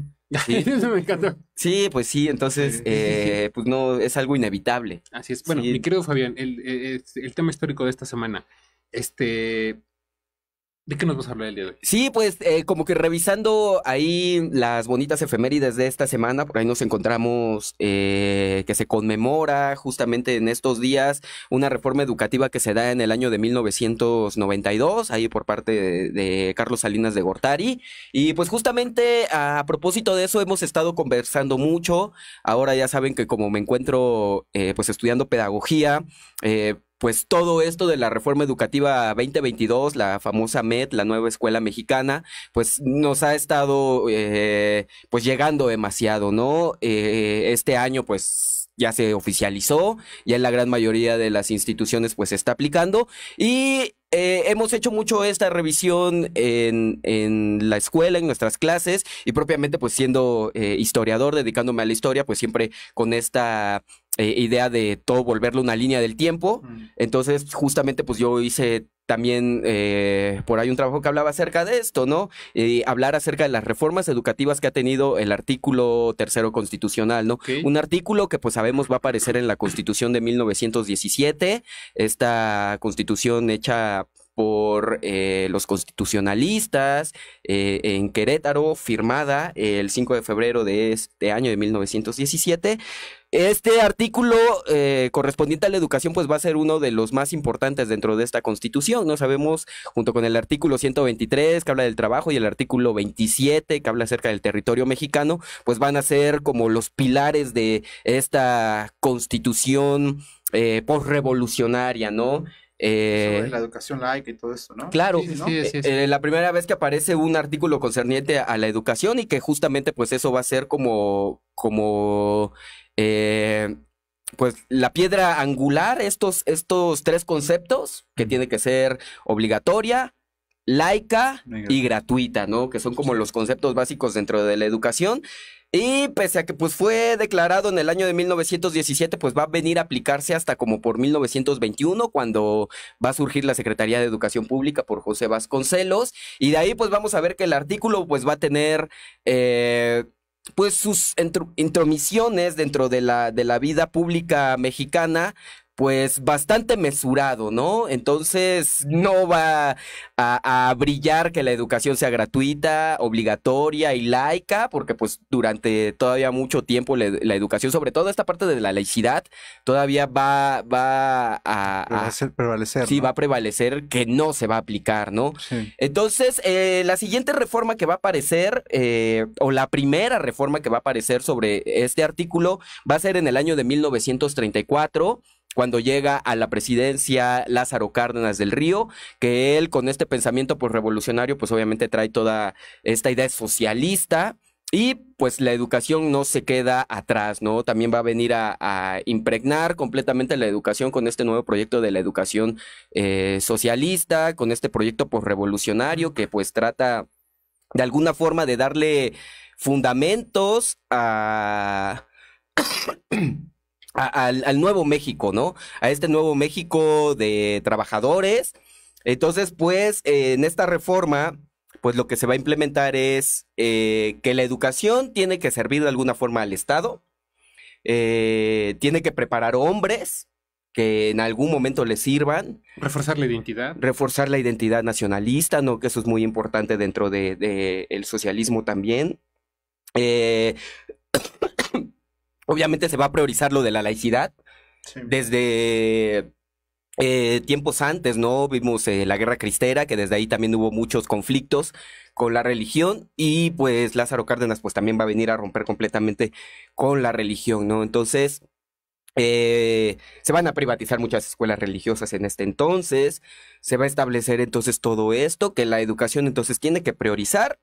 Sí. Eso me encantó. Sí, pues sí, entonces, eh, pues no, es algo inevitable. Así es. Bueno, mi querido Fabián, eh, el tema histórico de esta semana, este, ¿De qué nos vas a hablar el día de hoy? Sí, pues eh, como que revisando ahí las bonitas efemérides de esta semana, por ahí nos encontramos eh, que se conmemora justamente en estos días una reforma educativa que se da en el año de 1992, ahí por parte de, Carlos Salinas de Gortari. Y pues justamente a propósito de eso hemos estado conversando mucho. Ahora ya saben que como me encuentro eh, pues estudiando pedagogía, eh, pues todo esto de la reforma educativa 2022, la famosa MED, la nueva escuela mexicana, pues nos ha estado eh, pues llegando demasiado, ¿no? Eh, este año pues ya se oficializó, ya en la gran mayoría de las instituciones pues se está aplicando y eh, hemos hecho mucho esta revisión en, la escuela, en nuestras clases y propiamente pues siendo historiador, dedicándome a la historia pues siempre con esta eh, idea de todo volverlo una línea del tiempo. Entonces, justamente, pues yo hice también eh, por ahí un trabajo que hablaba acerca de esto, ¿no? hablar acerca de las reformas educativas que ha tenido el artículo tercero constitucional, ¿no? Un artículo que pues sabemos va a aparecer en la constitución de 1917, esta constitución hecha por eh, los constitucionalistas eh, en Querétaro, firmada el 5 de febrero de este año de 1917. Este artículo eh, correspondiente a la educación pues va a ser uno de los más importantes dentro de esta constitución, ¿no? Sabemos, junto con el artículo 123 que habla del trabajo y el artículo 27 que habla acerca del territorio mexicano, pues van a ser como los pilares de esta constitución postrevolucionaria, ¿no? Eh, la educación laica y todo eso, ¿no? Claro, eh, la primera vez que aparece un artículo concerniente a la educación y que justamente pues eso va a ser como, como eh, pues la piedra angular, estos, estos tres conceptos que tiene que ser obligatoria, laica y gratuita, ¿no? Que son como los conceptos básicos dentro de la educación. Y pese a que pues fue declarado en el año de 1917, pues va a venir a aplicarse hasta como por 1921, cuando va a surgir la Secretaría de Educación Pública por José Vasconcelos. Y de ahí pues vamos a ver que el artículo pues va a tener... Eh, pues sus intromisiones dentro de la, de la vida pública mexicana, pues bastante mesurado, ¿no? Entonces no va a, brillar que la educación sea gratuita, obligatoria y laica, porque pues durante todavía mucho tiempo la, educación, sobre todo esta parte de la laicidad, todavía va, va a, hacer prevalecer sí, va a prevalecer que no se va a aplicar, ¿no? Entonces, eh, la siguiente reforma que va a aparecer, eh, o la primera reforma que va a aparecer sobre este artículo, va a ser en el año de 1934 cuando llega a la presidencia Lázaro Cárdenas del Río, que él con este pensamiento pues revolucionario pues obviamente trae toda esta idea socialista y pues la educación no se queda atrás, ¿no? También va a venir a, impregnar completamente la educación con este nuevo proyecto de la educación eh, socialista, con este proyecto pues revolucionario que pues trata de alguna forma de darle fundamentos a al, nuevo México, ¿no? A este nuevo México de trabajadores. Entonces, pues, en esta reforma, pues lo que se va a implementar es eh, que la educación tiene que servir de alguna forma al Estado, eh, tiene que preparar hombres que en algún momento les sirvan. Reforzar la identidad. Reforzar la identidad nacionalista, ¿no? Que eso es muy importante dentro del socialismo también. Eh, obviamente se va a priorizar lo de la laicidad. Desde eh, tiempos antes, ¿no? Vimos eh, la guerra cristera, que desde ahí también hubo muchos conflictos con la religión y pues Lázaro Cárdenas pues también va a venir a romper completamente con la religión, ¿no? Entonces, eh, se van a privatizar muchas escuelas religiosas en este entonces, se va a establecer entonces todo esto, que la educación entonces tiene que priorizar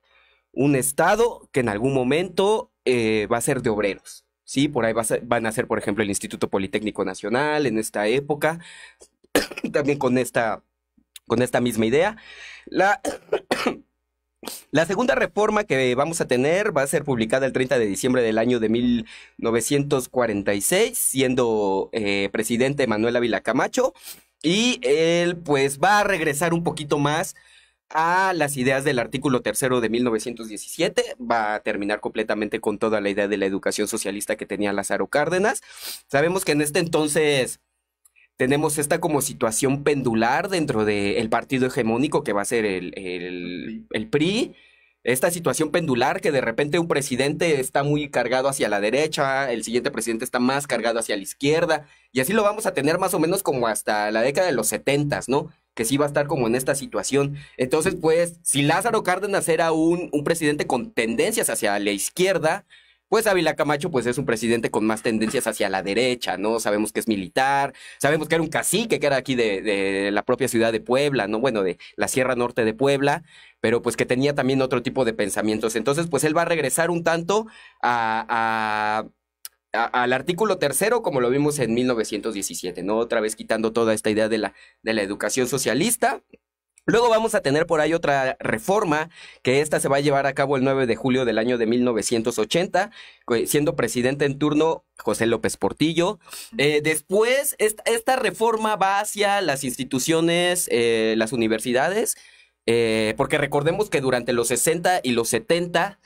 un Estado que en algún momento eh, va a ser de obreros. Sí, por ahí van a ser, por ejemplo, el Instituto Politécnico Nacional en esta época, también con esta, con esta misma idea. La, la segunda reforma que vamos a tener va a ser publicada el 30 de diciembre del año de 1946, siendo eh, presidente Manuel Ávila Camacho, y él pues va a regresar un poquito más a las ideas del artículo tercero de 1917, va a terminar completamente con toda la idea de la educación socialista que tenía Lázaro Cárdenas. Sabemos que en este entonces tenemos esta como situación pendular dentro del partido hegemónico que va a ser el, el, el PRI esta situación pendular que de repente un presidente está muy cargado hacia la derecha, el siguiente presidente está más cargado hacia la izquierda, y así lo vamos a tener más o menos como hasta la década de los setentas, ¿no? que sí va a estar como en esta situación. Entonces, pues, si Lázaro Cárdenas era un, un presidente con tendencias hacia la izquierda, pues Ávila Camacho pues es un presidente con más tendencias hacia la derecha, ¿no? Sabemos que es militar, sabemos que era un cacique que era aquí de, la propia ciudad de Puebla, ¿no? Bueno, de la Sierra Norte de Puebla, pero pues que tenía también otro tipo de pensamientos. Entonces pues él va a regresar un tanto a al artículo tercero, como lo vimos en 1917, ¿no? Otra vez quitando toda esta idea de la, de la educación socialista. Luego vamos a tener por ahí otra reforma, que esta se va a llevar a cabo el 9 de julio del año de 1980, siendo presidente en turno José López Portillo. Eh, después, esta, reforma va hacia las instituciones, eh, las universidades, eh, porque recordemos que durante los 60 y los 70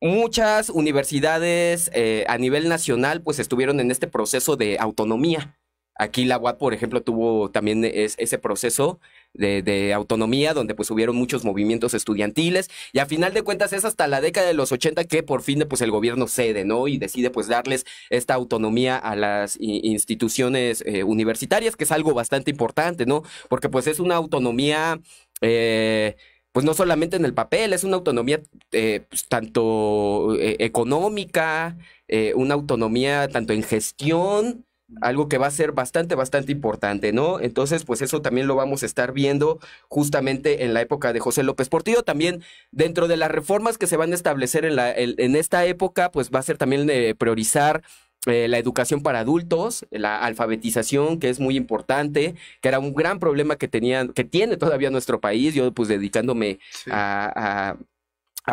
muchas universidades eh, a nivel nacional pues estuvieron en este proceso de autonomía. Aquí la UAP, por ejemplo, tuvo también ese proceso de, autonomía donde pues hubieron muchos movimientos estudiantiles y a final de cuentas es hasta la década de los 80 que por fin pues el gobierno cede, ¿no? Y decide pues darles esta autonomía a las instituciones eh, universitarias, que es algo bastante importante, ¿no? Porque pues es una autonomía... Eh, pues no solamente en el papel, es una autonomía eh, pues, tanto eh, económica, eh, una autonomía tanto en gestión, algo que va a ser bastante, bastante importante, ¿no? Entonces, pues eso también lo vamos a estar viendo justamente en la época de José López Portillo. También dentro de las reformas que se van a establecer en, la, esta época, pues va a ser también priorizar eh, la educación para adultos, la alfabetización, que es muy importante, que era un gran problema que tenían, que tiene todavía nuestro país. Yo, pues, dedicándome a,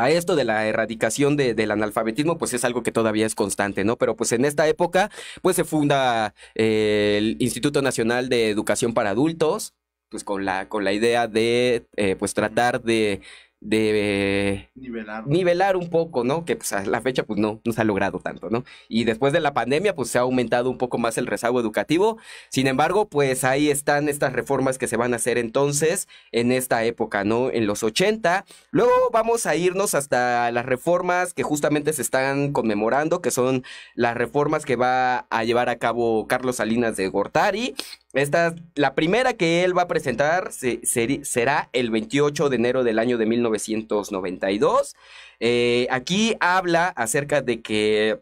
esto de la erradicación del analfabetismo, pues es algo que todavía es constante, ¿no? Pero pues en esta época, pues se funda eh, el Instituto Nacional de Educación para Adultos, pues con la, con la idea de, eh, pues tratar de de nivelar. nivelar, un poco, ¿no? Que pues, la fecha pues no, no se ha logrado tanto, ¿no? Y después de la pandemia pues se ha aumentado un poco más el rezago educativo. Sin embargo, pues ahí están estas reformas que se van a hacer entonces en esta época, ¿no? En los 80. Luego vamos a irnos hasta las reformas que justamente se están conmemorando, que son las reformas que va a llevar a cabo Carlos Salinas de Gortari esta, la primera que él va a presentar será el 28 de enero del año de 1992. Eh, aquí habla acerca de que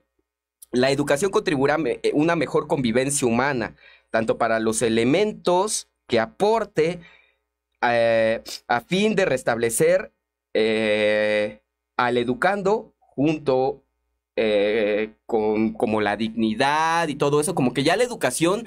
la educación contribuirá a eh, una mejor convivencia humana, tanto para los elementos que aporte eh, a fin de restablecer al educando junto con como la dignidad y todo eso, como que ya la educación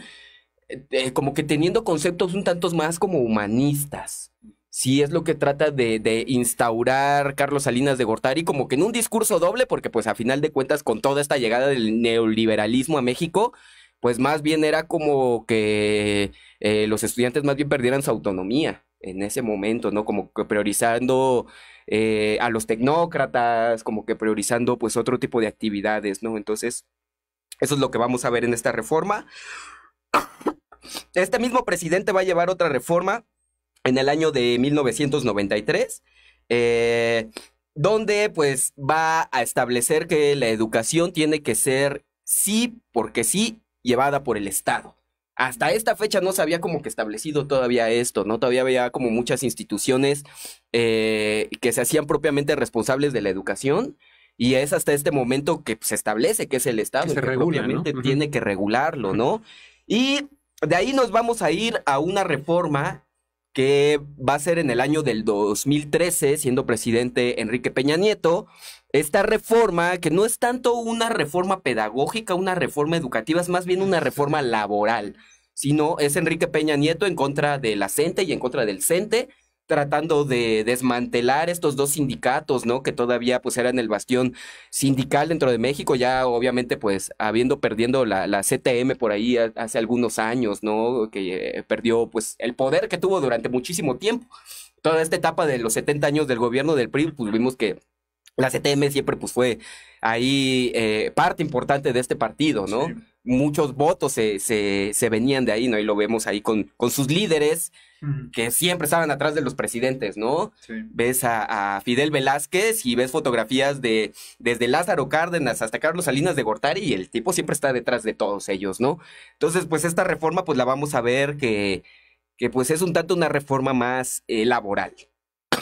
eh, como que teniendo conceptos un tantos más como humanistas. Si es lo que trata de, instaurar Carlos Salinas de Gortari, como que en un discurso doble, porque pues a final de cuentas con toda esta llegada del neoliberalismo a México, pues más bien era como que eh, los estudiantes más bien perdieran su autonomía en ese momento, ¿no? Como que priorizando eh, a los tecnócratas, como que priorizando pues otro tipo de actividades, ¿no? Entonces, eso es lo que vamos a ver en esta reforma. Este mismo presidente va a llevar otra reforma en el año de 1993. Eh, donde pues va a establecer que la educación tiene que ser sí, porque sí, llevada por el Estado. Hasta esta fecha no se había como que establecido todavía esto, ¿no? Todavía había como muchas instituciones eh, que se hacían propiamente responsables de la educación y es hasta este momento que se establece que es el Estado que, tiene que regularlo, ¿no? Y de ahí nos vamos a ir a una reforma que va a ser en el año del 2013, siendo presidente Enrique Peña Nieto. Esta reforma, que no es tanto una reforma pedagógica, una reforma educativa, es más bien una reforma laboral, sino es Enrique Peña Nieto en contra de la CENTE y en contra del CENTE, tratando de desmantelar estos dos sindicatos, ¿no? Que todavía pues eran el bastión sindical dentro de México, ya obviamente pues habiendo perdiendo la, CTM por ahí hace algunos años, ¿no? Que eh, perdió pues el poder que tuvo durante muchísimo tiempo. Toda esta etapa de los 70 años del gobierno del PRI, pues vimos que la CTM siempre pues fue ahí eh, parte importante de este partido, ¿no? Muchos votos se, se, se, venían de ahí, ¿no? Y lo vemos ahí con, con sus líderes, que siempre estaban atrás de los presidentes, ¿no? Ves a, Fidel Velázquez y ves fotografías de desde Lázaro Cárdenas hasta Carlos Salinas de Gortari y el tipo siempre está detrás de todos ellos, ¿no? Entonces, pues esta reforma, pues la vamos a ver que, que pues es un tanto una reforma más eh, laboral.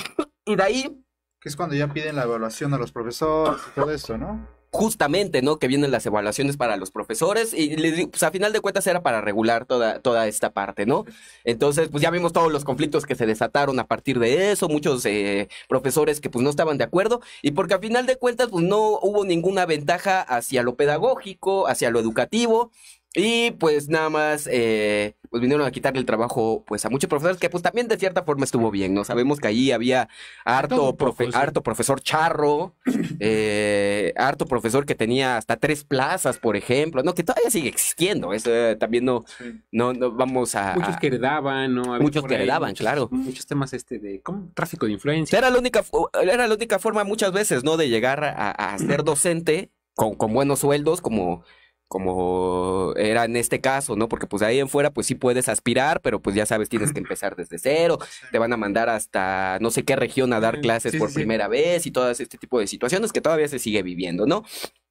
y de ahí... Que es cuando ya piden la evaluación a los profesores y todo eso, ¿no? justamente, ¿no? Que vienen las evaluaciones para los profesores y pues a final de cuentas era para regular toda, toda esta parte, ¿no? Entonces, pues ya vimos todos los conflictos que se desataron a partir de eso, muchos eh, profesores que pues no estaban de acuerdo y porque a final de cuentas pues no hubo ninguna ventaja hacia lo pedagógico, hacia lo educativo y pues nada más, eh, pues vinieron a quitarle el trabajo pues a muchos profesores que pues también de cierta forma estuvo bien, ¿no? Sabemos que ahí había harto, profe, harto profesor charro, eh, harto profesor que tenía hasta tres plazas, por ejemplo, ¿no? Que todavía sigue existiendo, eso eh, también no, no, vamos a... Muchos que heredaban, ¿no? muchos que heredaban, claro. Muchos temas este de tráfico de influencia. Era la, única, era la única forma muchas veces, ¿no? De llegar a, ser docente con buenos sueldos, como como era en este caso, ¿no? Porque pues ahí en fuera pues sí puedes aspirar, pero pues ya sabes, tienes que empezar desde cero, te van a mandar hasta no sé qué región a dar clases por primera vez y todo este tipo de situaciones que todavía se sigue viviendo, ¿no?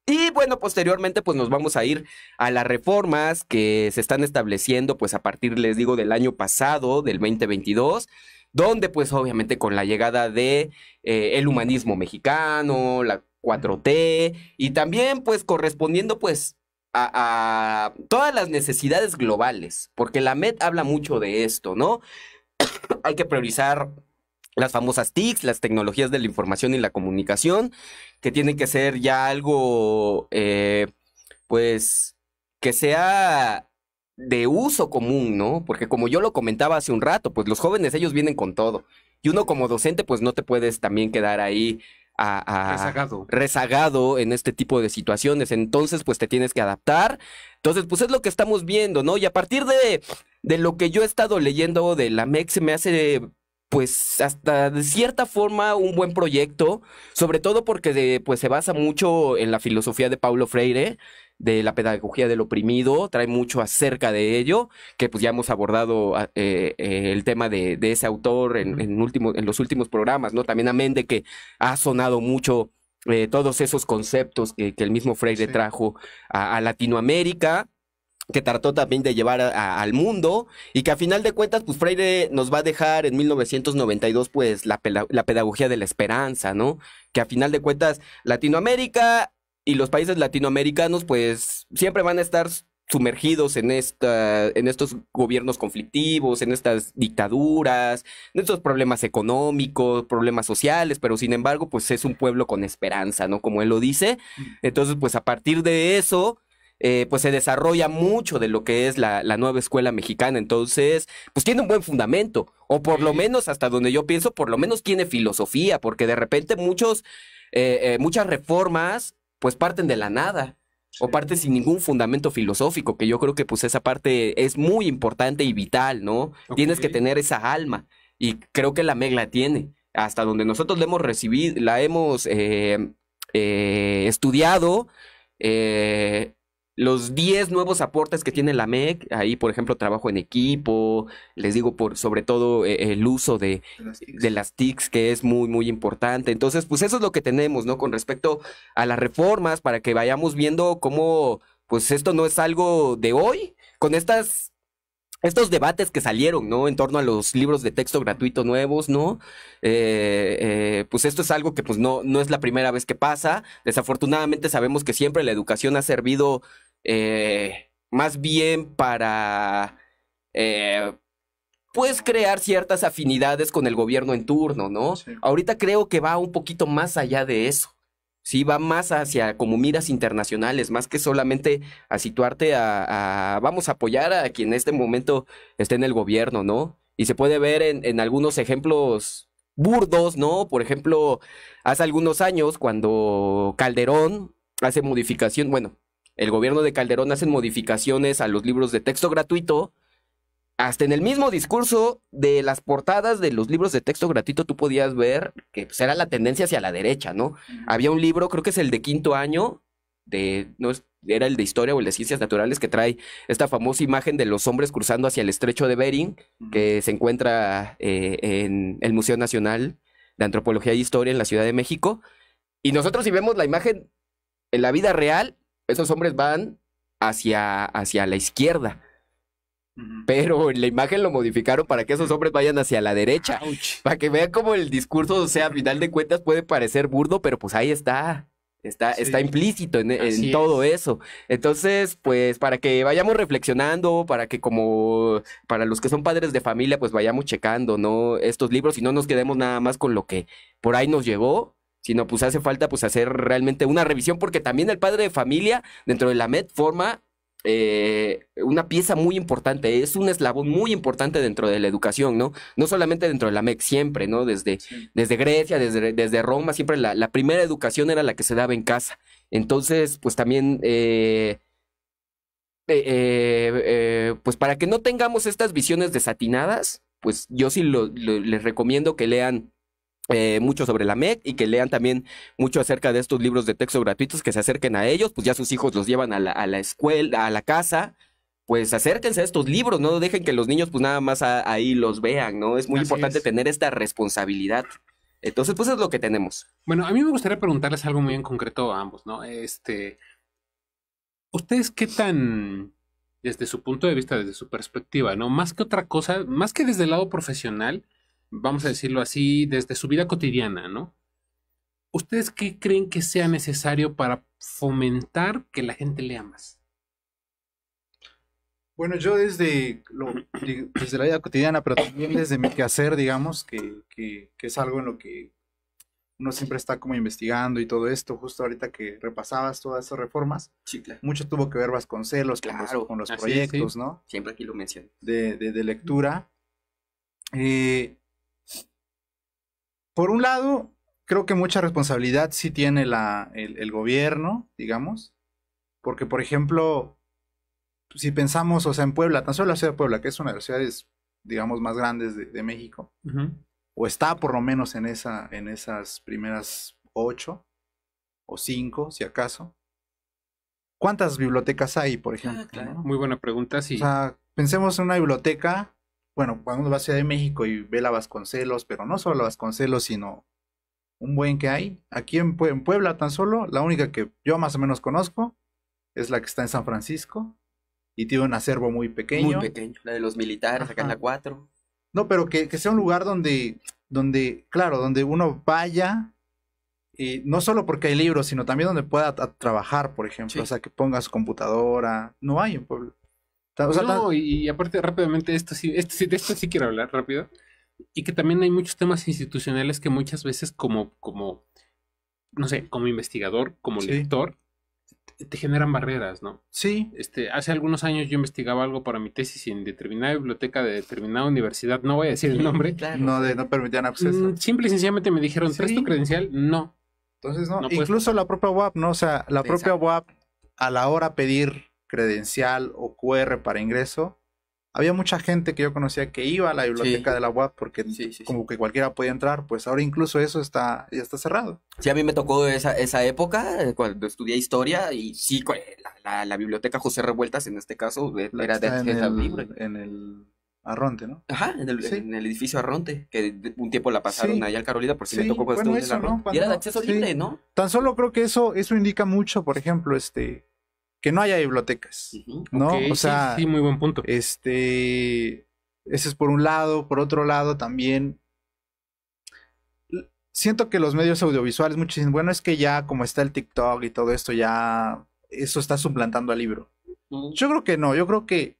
Y bueno, posteriormente pues nos vamos a ir a las reformas que se están estableciendo pues a partir, les digo, del año pasado, del 2022 donde pues obviamente con la llegada de eh, el humanismo mexicano, la 4T y también pues correspondiendo pues a, todas las necesidades globales, porque la MED habla mucho de esto, ¿no? Hay que priorizar las famosas TICs, las tecnologías de la información y la comunicación, que tienen que ser ya algo, eh, pues, que sea de uso común, ¿no? Porque como yo lo comentaba hace un rato, pues los jóvenes ellos vienen con todo. Y uno como docente, pues no te puedes también quedar ahí a, rezagado. en este tipo de situaciones. Entonces, pues te tienes que adaptar. Entonces, pues es lo que estamos viendo, ¿no? Y a partir de, lo que yo he estado leyendo de la MEX se me hace pues hasta de cierta forma un buen proyecto, sobre todo porque pues se basa mucho en la filosofía de Paulo Freire, de la pedagogía del oprimido, trae mucho acerca de ello, que pues ya hemos abordado ah, eh, eh, el tema de, ese autor en, en los últimos programas, ¿no? También amén de que ha sonado mucho eh, todos esos conceptos que, el mismo Freire trajo a, Latinoamérica que trató también de llevar al mundo y que a final de cuentas, pues Freire nos va a dejar en 1992 pues la, la pedagogía de la esperanza, ¿no? Que a final de cuentas Latinoamérica y los países latinoamericanos pues siempre van a estar sumergidos en, esta, en estos gobiernos conflictivos, en estas dictaduras, en estos problemas económicos, problemas sociales, pero sin embargo, pues es un pueblo con esperanza, ¿no? Como él lo dice. Mm. Entonces, pues a partir de eso, eh, pues se desarrolla mucho de lo que es la, nueva escuela mexicana. Entonces, pues tiene un buen fundamento, o por lo menos hasta donde yo pienso, por lo menos tiene filosofía, porque de repente muchos, eh, eh, muchas reformas pues parten de la nada o parten sin ningún fundamento filosófico, que yo creo que pues esa parte es muy importante y vital, ¿no? Tienes que tener esa alma y creo que la MEG la tiene, hasta donde nosotros la hemos recibido, la hemos eh, eh, estudiado, eh, los 10 nuevos aportes que tiene la MEC, ahí por ejemplo trabajo en equipo, les digo por sobre todo eh, el uso de, las TICs que es muy muy importante. Entonces, pues eso es lo que tenemos, ¿no? Con respecto a las reformas para que vayamos viendo cómo pues esto no es algo de hoy con estas estos debates que salieron, ¿no? En torno a los libros de texto gratuito nuevos, ¿no? Eh, eh, pues esto es algo que pues no, no es la primera vez que pasa. Desafortunadamente sabemos que siempre la educación ha servido eh, más bien para, eh, pues, crear ciertas afinidades con el gobierno en turno, ¿no? Ahorita creo que va un poquito más allá de eso. Sí, va más hacia como miras internacionales, más que solamente a situarte a, vamos a apoyar a quien en este momento esté en el gobierno, ¿no? Y se puede ver en, en algunos ejemplos burdos, ¿no? Por ejemplo, hace algunos años cuando Calderón hace modificación, bueno, el gobierno de Calderón hacen modificaciones a los libros de texto gratuito. Hasta en el mismo discurso de las portadas de los libros de texto gratuito tú podías ver que pues, era la tendencia hacia la derecha, ¿no? Había un libro, creo que es el de quinto año, de, no era el de historia o el de ciencias naturales que trae esta famosa imagen de los hombres cruzando hacia el estrecho de Bering, que se encuentra eh, en el Museo Nacional de Antropología e Historia en la Ciudad de México. Y nosotros si vemos la imagen en la vida real, esos hombres van hacia, hacia la izquierda. Pero en la imagen lo modificaron para que esos hombres vayan hacia la derecha. Para que vean cómo el discurso, o sea, a final de cuentas puede parecer burdo, pero pues ahí está. Está, está implícito en, todo eso. Entonces, pues para que vayamos reflexionando, para que como para los que son padres de familia, pues vayamos checando, ¿no? Estos libros y no nos quedemos nada más con lo que por ahí nos llevó sino pues hace falta pues hacer realmente una revisión porque también el padre de familia dentro de la MED forma eh, una pieza muy importante, es un eslabón muy importante dentro de la educación, ¿no? No solamente dentro de la MED, siempre, ¿no? Desde, desde Grecia, desde, desde Roma, siempre la, primera educación era la que se daba en casa. Entonces, pues también... Eh, eh, pues para que no tengamos estas visiones desatinadas, pues yo sí les recomiendo que lean eh, mucho sobre la MEC y que lean también mucho acerca de estos libros de texto gratuitos, que se acerquen a ellos, pues ya sus hijos los llevan a la, a la escuela, a la casa, pues acérquense a estos libros, no dejen que los niños pues nada más ahí los vean, ¿no? Es muy importante tener esta responsabilidad. Entonces, pues es lo que tenemos. Bueno, a mí me gustaría preguntarles algo muy en concreto a ambos, ¿no? Este, ¿ustedes qué tan, desde su punto de vista, desde su perspectiva, ¿no? Más que otra cosa, más que desde el lado profesional, vamos a decirlo así, desde su vida cotidiana, ¿no? ¿Ustedes qué creen que sea necesario para fomentar que la gente lea más? Bueno, yo desde, desde la vida cotidiana, pero también desde mi quehacer, digamos, que, es algo en lo que uno siempre está como investigando y todo esto, justo ahorita que repasabas todas esas reformas, sí, claro. mucho tuvo que ver Vasconcelos claro, con los, con los proyectos, ¿no? Siempre aquí lo menciono. De, de, de lectura. Eh, por un lado, creo que mucha responsabilidad sí tiene el, gobierno, digamos, porque por ejemplo, si pensamos, o sea, en Puebla, tan solo la ciudad de Puebla, que es una de las ciudades, digamos, más grandes de, México, o está por lo menos en, esa, en esas primeras ocho o cinco, si acaso. ¿Cuántas bibliotecas hay, por ah, ejemplo? Muy buena pregunta, sí. O sea, pensemos en una biblioteca bueno, cuando uno va a Ciudad de México y ve la Vasconcelos, pero no solo la Vasconcelos, sino un buen que hay. Aquí en, Puebla tan solo, la única que yo más o menos conozco es la que está en San Francisco y tiene un acervo muy pequeño. Muy pequeño, la de los militares, acá en la 4. No, pero que, sea un lugar donde, donde, claro, donde uno vaya, y no solo porque hay libros, sino también donde pueda trabajar, por ejemplo, o sea, que pongas computadora, no hay en Puebla no, y aparte rápidamente, esto sí, esto de esto sí quiero hablar rápido. Y que también hay muchos temas institucionales que muchas veces como, como no sé, como investigador, como lector, te generan barreras, ¿no? Sí. Este, hace algunos años yo investigaba algo para mi tesis en determinada biblioteca de determinada universidad, no voy a decir el nombre. No, de, no permitían acceso. Mm, simple y sencillamente me dijeron, ¿tres tu credencial? No. Entonces no, incluso la propia UAP, ¿no? O sea, la propia UAP a la hora pedir credencial o QR para ingreso, había mucha gente que yo conocía que iba a la biblioteca de la UAP porque como que cualquiera podía entrar, pues ahora incluso eso está ya está cerrado. Sí, a mí me tocó esa, época eh, cuando estudié historia y sí, la, la, biblioteca José Revueltas en este caso eh, era de acceso libre. en el Arronte, ¿no? Ajá, en el, edificio Arronte, que un tiempo la pasaron allá al Carolina, por si me tocó cuando era de acceso libre, ¿no? Tan solo creo que eso, eso indica mucho, por ejemplo, este que no haya bibliotecas, sí, muy buen punto. Este, ese es por un lado, por otro lado también siento que los medios audiovisuales muchos dicen, bueno, es que ya como está el TikTok y todo esto ya eso está suplantando al libro. Yo creo que no, yo creo que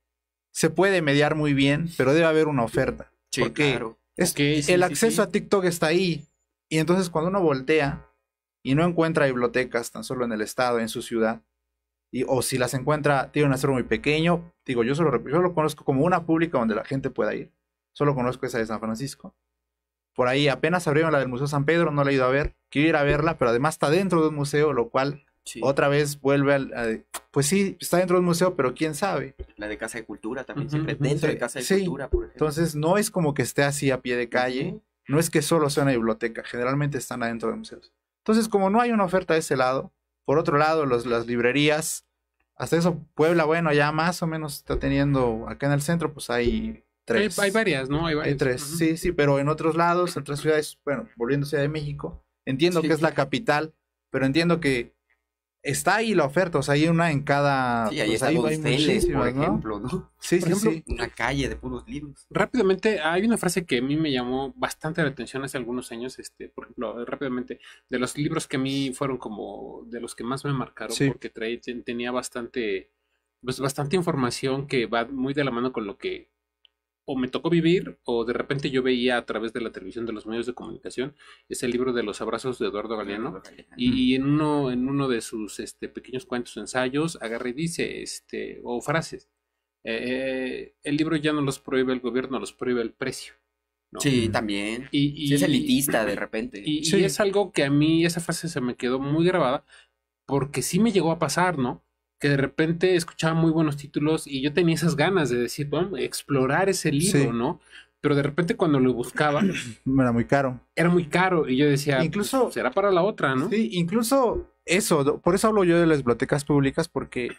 se puede mediar muy bien, pero debe haber una oferta. porque es, el acceso a TikTok está ahí y entonces cuando uno voltea y no encuentra bibliotecas tan solo en el estado, en su ciudad, o si las encuentra, tiene un acero muy pequeño. Digo, yo solo, lo conozco como una pública donde la gente pueda ir. Solo conozco esa de San Francisco. Por ahí apenas abrieron la del Museo San Pedro, no la he ido a ver. Quiero ir a verla, pero además está dentro de un museo, lo cual otra vez vuelve al. A, pues sí, está dentro de un museo, pero quién sabe. La de Casa de Cultura también, siempre dentro de Casa de Cultura, por ejemplo. Entonces, no es como que esté así a pie de calle. No es que solo sea una biblioteca, generalmente están adentro de museos. Entonces, como no hay una oferta de ese lado, por otro lado, los, las librerías hasta eso, Puebla, bueno, ya más o menos está teniendo, acá en el centro, pues hay tres. Hay, varias, ¿no? Hay, varias. tres, sí, sí, pero en otros lados, en otras ciudades, bueno, volviéndose a de México, entiendo que es la capital, pero entiendo que está ahí la oferta, o sea, hay una en cada. Sí, ahí pues, está por ejemplo, ¿no? Sí, sí, Una calle de puros libros. Rápidamente, hay una frase que a mí me llamó bastante la atención hace algunos años, este, por ejemplo, rápidamente, de los libros que a mí fueron como de los que más me marcaron, porque tenía bastante, pues bastante información que va muy de la mano con lo que o me tocó vivir o de repente yo veía a través de la televisión de los medios de comunicación ese libro de los abrazos de Eduardo Galeano y, en uno en uno de sus este, pequeños cuentos ensayos agarra y dice este o frases eh, eh, el libro ya no los prohíbe el gobierno los prohíbe el precio sí también y, es elitista de repente y, y es algo que a mí esa frase se me quedó muy grabada porque sí me llegó a pasar no que de repente escuchaba muy buenos títulos y yo tenía esas ganas de decir, vamos, explorar ese libro, ¿no? Pero de repente cuando lo buscaba... Era muy caro. Era muy caro y yo decía, pues, incluso será para la otra, ¿no? Sí, incluso eso, por eso hablo yo de las bibliotecas públicas, porque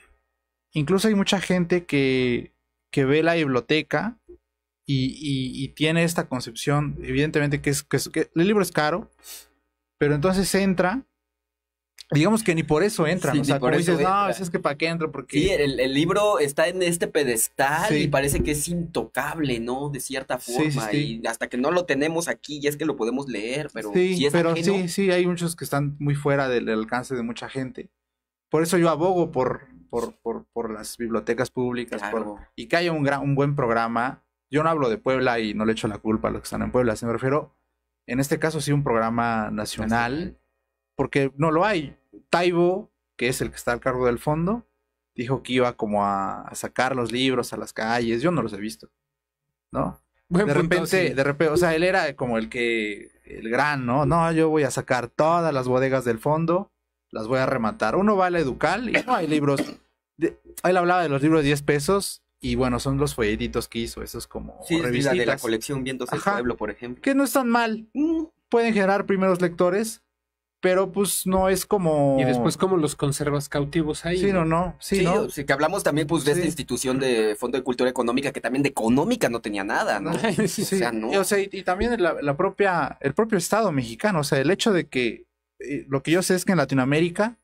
incluso hay mucha gente que, ve la biblioteca y, tiene esta concepción, evidentemente que, es, que el libro es caro, pero entonces entra digamos que ni por eso entran. o sea, dices, no, es que para qué entro, porque. Sí, el, libro está en este pedestal y parece que es intocable, ¿no? De cierta forma. y hasta que no lo tenemos aquí, ya es que lo podemos leer, pero. Sí, es pero sí, sí, hay muchos que están muy fuera del alcance de mucha gente. Por eso yo abogo por, por, las bibliotecas públicas y que haya un, gran, un buen programa. Yo no hablo de Puebla y no le echo la culpa a los que están en Puebla, se me refiero. En este caso, sí, un programa nacional porque no lo hay. Taibo, que es el que está al cargo del fondo, dijo que iba como a, sacar los libros a las calles. Yo no los he visto, ¿no? de repente, de repente, o sea, él era como el que, el gran, ¿no? No, yo voy a sacar todas las bodegas del fondo, las voy a rematar. Uno va a la Educal y no hay libros. De, él hablaba de los libros de 10 pesos y bueno, son los folletitos que hizo, esos como sí, de la colección Vientos del Pueblo, por ejemplo. Que no están mal. Mm. Pueden generar primeros lectores, pero pues no es como... Y después como los conservas cautivos ahí. Sí, no, no. Sí, ¿no? que hablamos también pues de esta institución de Fondo de Cultura Económica que también de económica no tenía nada, ¿no? o sea, Y, también la, propia, el propio Estado mexicano, o sea, el hecho de que eh, lo que yo sé es que en Latinoamérica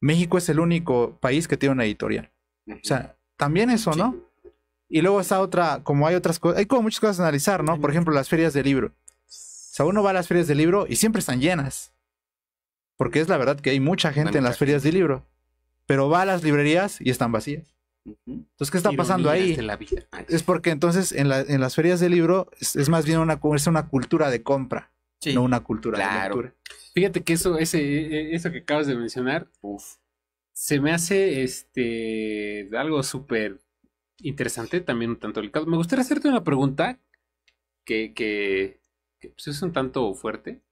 México es el único país que tiene una editorial. O sea, también eso, ¿no? Y luego está otra, como hay otras cosas, hay como muchas cosas a analizar, ¿no? Por ejemplo, las ferias de libro. O sea, uno va a las ferias de libro y siempre están llenas. Porque es la verdad que hay mucha gente en las ferias de libro, pero va a las librerías y están vacías. Entonces, ¿qué está pasando ahí? Es porque entonces en, las ferias de libro es, más bien una, es una cultura de compra, no una cultura de lectura. Fíjate que eso, ese, e, eso que acabas de mencionar, se me hace este algo súper interesante, también un tanto delicado. Me gustaría hacerte una pregunta que, que, pues, es un tanto fuerte.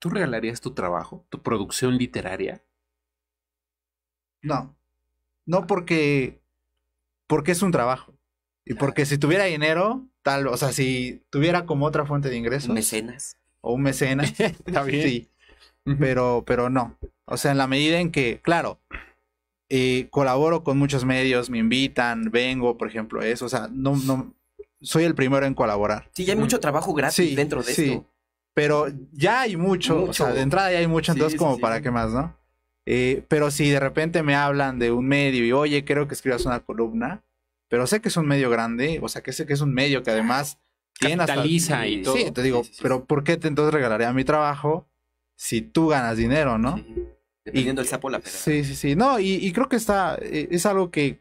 ¿tú regalarías tu trabajo, tu producción literaria? No. No porque porque es un trabajo. Y porque si tuviera dinero, tal, o sea, si tuviera como otra fuente de ingresos. Mecenas. O un mecenas. Está Sí. Pero, pero no. O sea, en la medida en que, claro, eh, colaboro con muchos medios, me invitan, vengo, por ejemplo, eso. O sea, no, no soy el primero en colaborar. Sí, hay mucho trabajo gratis dentro de sí. Pero ya hay mucho, o sea, de entrada ya hay mucho, entonces como para qué más, ¿no? Eh, pero si de repente me hablan de un medio y oye, creo que escribas una columna, pero sé que es un medio grande, o sea, que sé que es un medio que además tiene hasta, y todo. Sí, te digo, pero ¿por qué te entonces regalaría mi trabajo si tú ganas dinero, no? Dependiendo el sapo la pera. Sí, sí, sí. No, y, creo que está, eh, es algo que,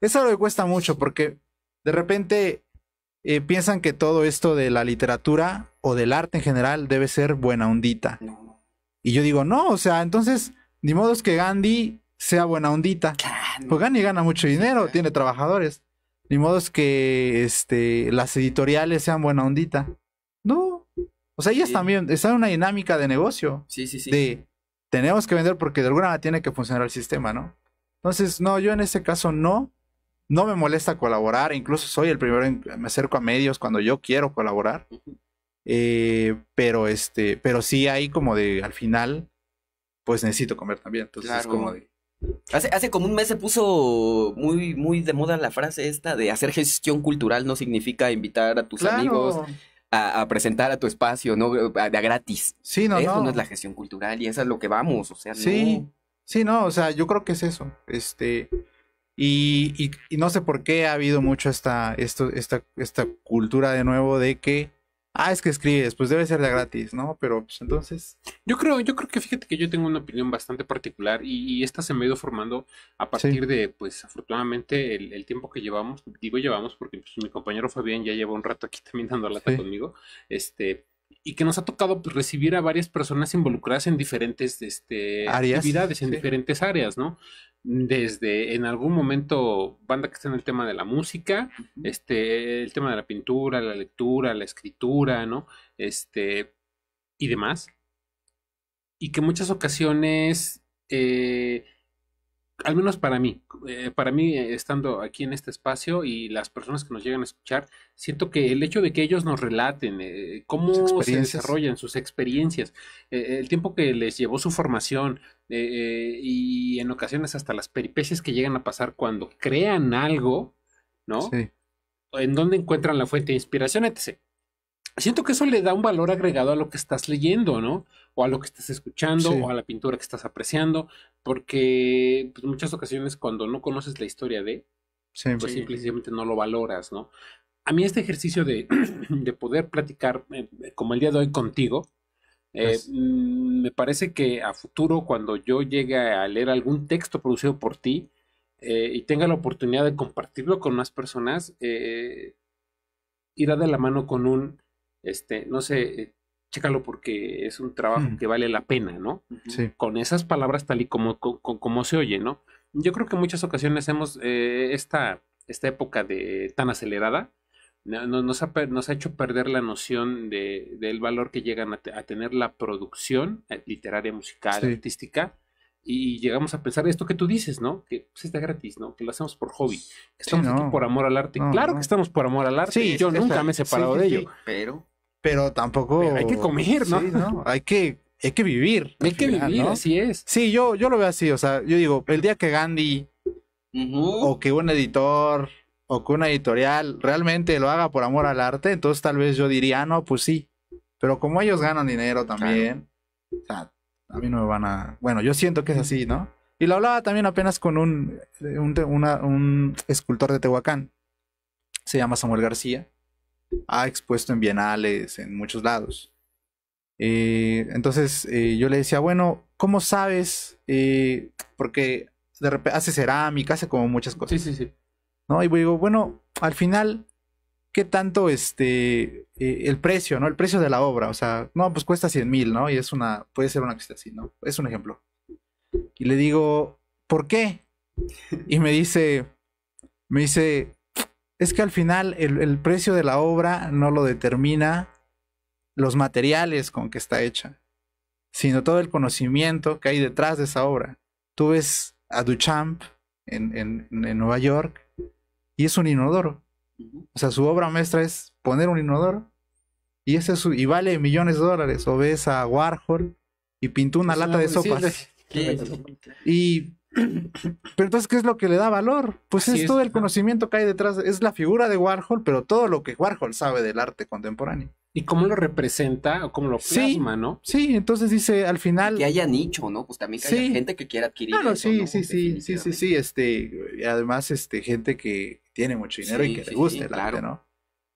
es algo que cuesta mucho porque de repente eh, piensan que todo esto de la literatura o del arte en general debe ser buena ondita. Y yo digo, no, o sea, entonces, ni modo es que Gandhi sea buena ondita. Porque Gandhi gana mucho dinero, tiene trabajadores. Ni modo es que este, las editoriales sean buena ondita. No. O sea, ellas también están en una dinámica de negocio. Sí, sí, sí. De tenemos que vender porque de alguna manera tiene que funcionar el sistema, ¿no? Entonces, no, yo en ese caso no. No me molesta colaborar, incluso soy el primero en me acerco a medios cuando yo quiero colaborar. Eh, pero este, pero sí hay como de al final, pues necesito comer también. Entonces es como de. Hace, hace como un mes se puso muy, muy de moda la frase esta de hacer gestión cultural no significa invitar a tus amigos a, presentar a tu espacio, ¿no? A, gratis. Sí, no, eso ¿Eh? no. es la gestión cultural y eso es lo que vamos, o sea, Sí, sí, no, o sea, yo creo que es eso. Este, y, no sé por qué ha habido mucho esta, esto, esta, esta cultura de nuevo de que, ah, es que escribes, pues debe ser de gratis, ¿no? Pero pues entonces... Yo creo, yo creo que fíjate que yo tengo una opinión bastante particular y, esta se me ha ido formando a partir de, pues afortunadamente, el, tiempo que llevamos, digo llevamos porque pues, mi compañero Fabián ya lleva un rato aquí también dando lata conmigo, este, y que nos ha tocado pues, recibir a varias personas involucradas en diferentes este, actividades, en diferentes áreas, ¿no? Desde en algún momento banda que está en el tema de la música, este, el tema de la pintura, la lectura, la escritura, ¿no? Este, y demás. Y que muchas ocasiones eh, al menos para mí, eh, para mí eh, estando aquí en este espacio y las personas que nos llegan a escuchar, siento que el hecho de que ellos nos relaten eh, cómo se desarrollan sus experiencias, el tiempo que les llevó su formación y en ocasiones hasta las peripecias que llegan a pasar cuando crean algo, ¿no? Sí. En dónde encuentran la fuente de inspiración, etc siento que eso le da un valor agregado a lo que estás leyendo, ¿no? O a lo que estás escuchando, o a la pintura que estás apreciando, porque pues, muchas ocasiones cuando no conoces la historia de, pues simplemente no lo valoras, ¿no? A mí este ejercicio de, poder platicar, eh, como el día de hoy contigo, eh, mm, me parece que a futuro, cuando yo llegue a leer algún texto producido por ti eh, y tenga la oportunidad de compartirlo con más personas, irá de la mano con un este, no sé, eh, chécalo porque es un trabajo mm. que vale la pena, ¿no? Con esas palabras tal y como, se oye, ¿no? Yo creo que en muchas ocasiones hemos, eh, esta, esta época de, tan acelerada, nos, ha, nos, ha, hecho perder la noción de, del valor que llegan a, tener la producción eh, literaria, musical, artística, y llegamos a pensar esto que tú dices, ¿no? Que pues, está gratis, ¿no? Que lo hacemos por hobby. estamos aquí por amor al arte. claro que estamos por amor al arte. Sí, y yo nunca me he separado de ello. Pero pero tampoco. hay que comer, ¿no? Sí, Hay que, hay que vivir. Hay que vivir, así es. Sí, yo, yo lo veo así. O sea, yo digo, el día que Gandhi o que un editor o que una editorial realmente lo haga por amor al arte, entonces tal vez yo diría, ah, no, pues sí. Pero como ellos ganan dinero también, a mí no me van a. Bueno, yo siento que es así, ¿no? Y lo hablaba también apenas con un, un escultor de Tehuacán. Se llama Samuel García ha expuesto en bienales, en muchos lados. Eh, entonces eh, yo le decía, bueno, ¿cómo sabes? Eh, porque de repente hace cerámica, hace como muchas cosas. Sí, sí, sí. ¿no? Y digo, bueno, al final, ¿qué tanto este, el precio, ¿no? El precio de la obra, o sea, no, pues cuesta 100 mil, ¿no? Y es una, puede ser una cosa así, ¿no? Es un ejemplo. Y le digo, ¿por qué? Y me dice, me dice, es que al final el, precio de la obra no lo determina los materiales con que está hecha, sino todo el conocimiento que hay detrás de esa obra. Tú ves a Duchamp en, Nueva York y es un inodoro. O sea, su obra maestra es poner un inodoro y, ese y vale millones de dólares. O ves a Warhol y pintó una lata de sopas. Y pero entonces, ¿qué es lo que le da valor? Pues es, todo el conocimiento que hay detrás. Es la figura de Warhol, pero todo lo que Warhol sabe del arte contemporáneo. Y cómo lo representa o cómo lo plasma, ¿no? Sí, entonces dice al final. que haya nicho, ¿no? Pues también que gente que quiere adquirir. Claro, ah, sí, sí, sí, sí, sí, sí. Este, además, este, gente que tiene mucho dinero y que le guste el arte, ¿no?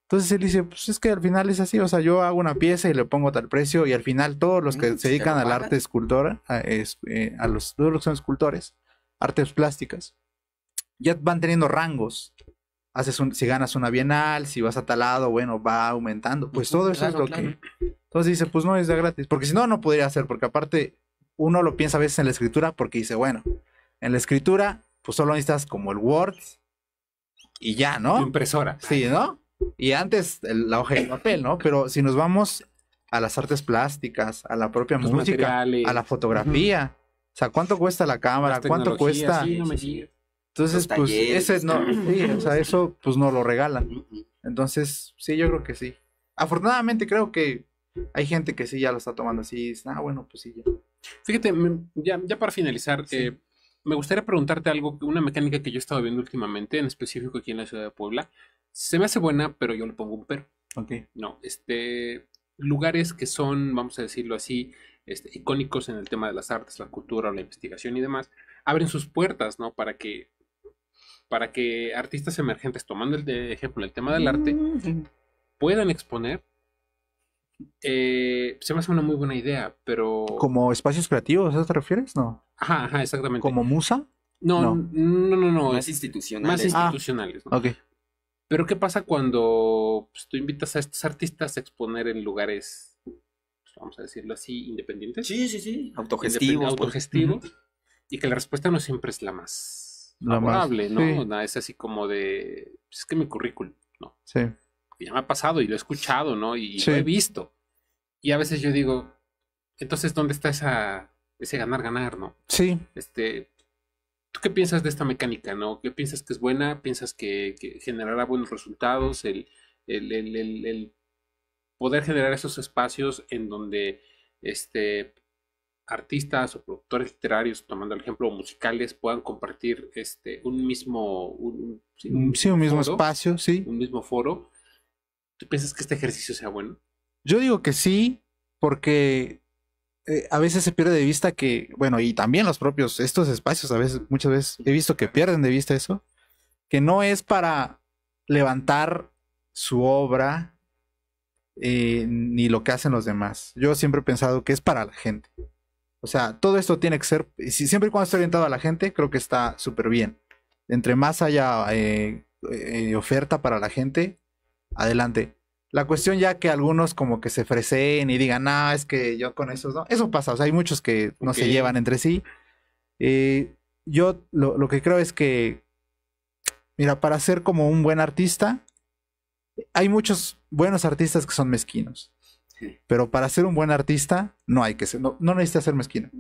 Entonces él dice, pues es que al final es así, o sea, yo hago una pieza y le pongo tal precio y al final todos los que mm, se dedican al arte escultor eh, a, los, todos los que son escultores, artes plásticas, ya van teniendo rangos. Haces un, si ganas una bienal, si vas a lado bueno, va aumentando. Pues todo eso es lo que. Entonces dice, pues no es de gratis. Porque si no, no podría hacer. Porque aparte, uno lo piensa a veces en la escritura porque dice, bueno, en la escritura, pues solo necesitas como el Word y ya, ¿no? impresora. Sí, ¿no? Y antes la hoja de papel, ¿no? Pero si nos vamos a las artes plásticas, a la propia música, a la fotografía. O sea, ¿cuánto cuesta la cámara? ¿Cuánto cuesta? Sí, no me Entonces, pues, no, o sea, eso pues no lo regalan. Entonces, sí, yo creo que sí. Afortunadamente creo que hay gente que sí ya lo está tomando así, ah, bueno, pues sí, ya. Fíjate, ya, ya, para finalizar, eh, me gustaría preguntarte algo, una mecánica que yo he estado viendo últimamente, en específico aquí en la ciudad de Puebla. Se me hace buena, pero yo le pongo un pero. Ok. No, este, lugares que son, vamos a decirlo así, este, icónicos en el tema de las artes, la cultura, la investigación y demás, abren sus puertas, ¿no? Para que, para que artistas emergentes, tomando el ejemplo el tema del arte, mm. puedan exponer. Eh, se me hace una muy buena idea, pero... ¿Como espacios creativos, a eso te refieres? No. Ajá, ajá, exactamente. ¿Como musa? No, no, no, no. no más institucionales. Más ah. institucionales. Ok. Pero ¿qué pasa cuando pues, tú invitas a estos artistas a exponer en lugares vamos a decirlo así, independientes. Sí, sí, sí. Autogestivos. Pues. autogestivos. Y que la respuesta no siempre es la más amable, ¿no? Nada, es así como de, pues es que mi currículum, ¿no? Sí. ya me ha pasado y lo he escuchado, ¿no? Y lo he visto. Y a veces yo digo, entonces, ¿dónde está esa, ese ganar-ganar, no? Sí. Este, ¿Tú qué piensas de esta mecánica, no? ¿Qué piensas que es buena? ¿Piensas que, generará buenos resultados? el, el poder generar esos espacios en donde este, artistas o productores literarios, tomando el ejemplo musicales, puedan compartir este, un mismo... Un, sí, un mismo espacio, sí. Un mismo foro. ¿Tú piensas que este ejercicio sea bueno? Yo digo que sí, porque eh, a veces se pierde de vista que, bueno, y también los propios, estos espacios, a veces, muchas veces he visto que pierden de vista eso, que no es para levantar su obra eh, ni lo que hacen los demás. Yo siempre he pensado que es para la gente. O sea, todo esto tiene que ser, siempre cuando estoy orientado a la gente, creo que está súper bien. Entre más haya eh, eh, oferta para la gente, adelante. La cuestión ya que algunos como que se freseen y digan, ah, es que yo con eso no. Eso pasa, o sea, hay muchos que no se llevan entre sí. yo lo, que creo es que, mira, para ser como un buen artista, hay muchos buenos artistas que son mezquinos. Pero para ser un buen artista, no hay que ser, no, no necesitas ser mezquino.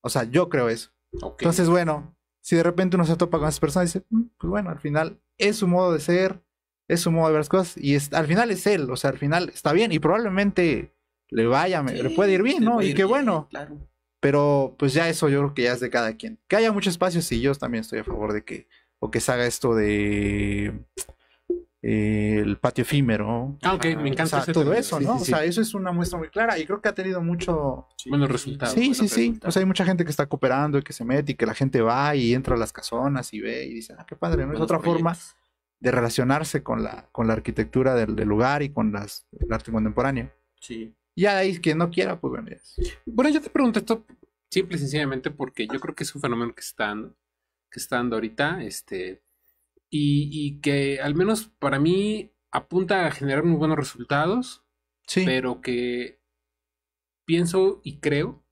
O sea, yo creo eso. Entonces, bueno, si de repente uno se topa con esas personas, dice, mm, pues bueno, al final es su modo de ser, es su modo de ver las cosas, y al final es él, o sea, al final está bien, y probablemente le vaya, le puede ir bien, ¿no? Y qué bueno. Claro. Pero pues ya eso yo creo que ya es de cada quien. Que haya mucho espacio, sí, yo también estoy a favor de que, o que se haga esto de eh, el patio efímero. Ah, ok, me encanta. todo eso, ¿no? O sea, eso es una muestra muy clara y creo que ha tenido mucho... buenos resultados. Sí, sí, sí. O sea, hay mucha gente que está cooperando y que se mete y que la gente va y entra a las casonas y ve y dice, ah, qué padre, ¿no? Es otra forma de relacionarse con la, con la arquitectura del, lugar y con las, el arte contemporáneo. Sí. Y ahí quien no quiera, pues bueno. Bueno, yo te pregunto esto simple y sencillamente porque yo creo que es un fenómeno que están que está dando ahorita. Este, y, y que al menos para mí apunta a generar muy buenos resultados, sí. pero que pienso y creo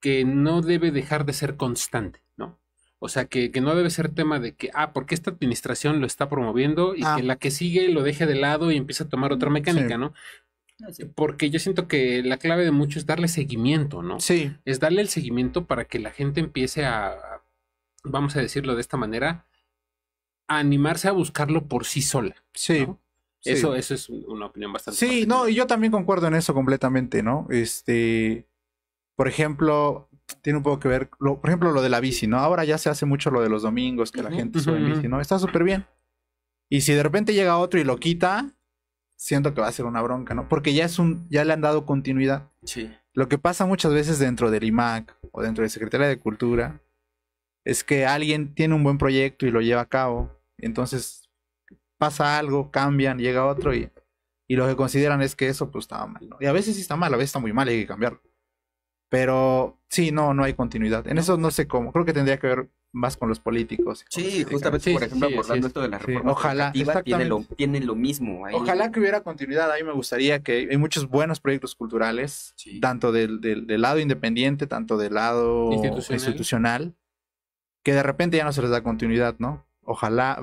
que no debe dejar de ser constante, ¿no? O sea, que, no debe ser tema de que, ah, porque esta administración lo está promoviendo y ah. que la que sigue lo deje de lado y empieza a tomar otra mm, mecánica, ¿no? Ah, porque yo siento que la clave de mucho es darle seguimiento, ¿no? Sí. Es darle el seguimiento para que la gente empiece a, vamos a decirlo de esta manera, animarse a buscarlo por sí sola. Sí. Eso, es una opinión bastante. Sí, no, y yo también concuerdo en eso completamente, ¿no? Este, por ejemplo, tiene un poco que ver, por ejemplo, lo de la bici, ¿no? Ahora ya se hace mucho lo de los domingos, que la gente sube en bici, ¿no? Está súper bien. Y si de repente llega otro y lo quita, siento que va a ser una bronca, ¿no? Porque ya es un, ya le han dado continuidad. Sí. Lo que pasa muchas veces dentro del IMAC o dentro de Secretaría de Cultura es que alguien tiene un buen proyecto y lo lleva a cabo entonces pasa algo, cambian, llega otro y, y lo que consideran es que eso pues estaba mal. Y a veces sí está mal, a veces está muy mal y hay que cambiarlo. Pero sí, no, no hay continuidad. En eso no sé cómo. Creo que tendría que ver más con los políticos. Sí, justamente, por ejemplo, esto de la reforma Ojalá, tiene lo, tiene lo mismo. ¿eh? Ojalá que hubiera continuidad. A mí me gustaría que hay muchos buenos proyectos culturales, tanto del, lado independiente, tanto del lado institucional. que de repente ya no se les da continuidad, ¿no? Ojalá,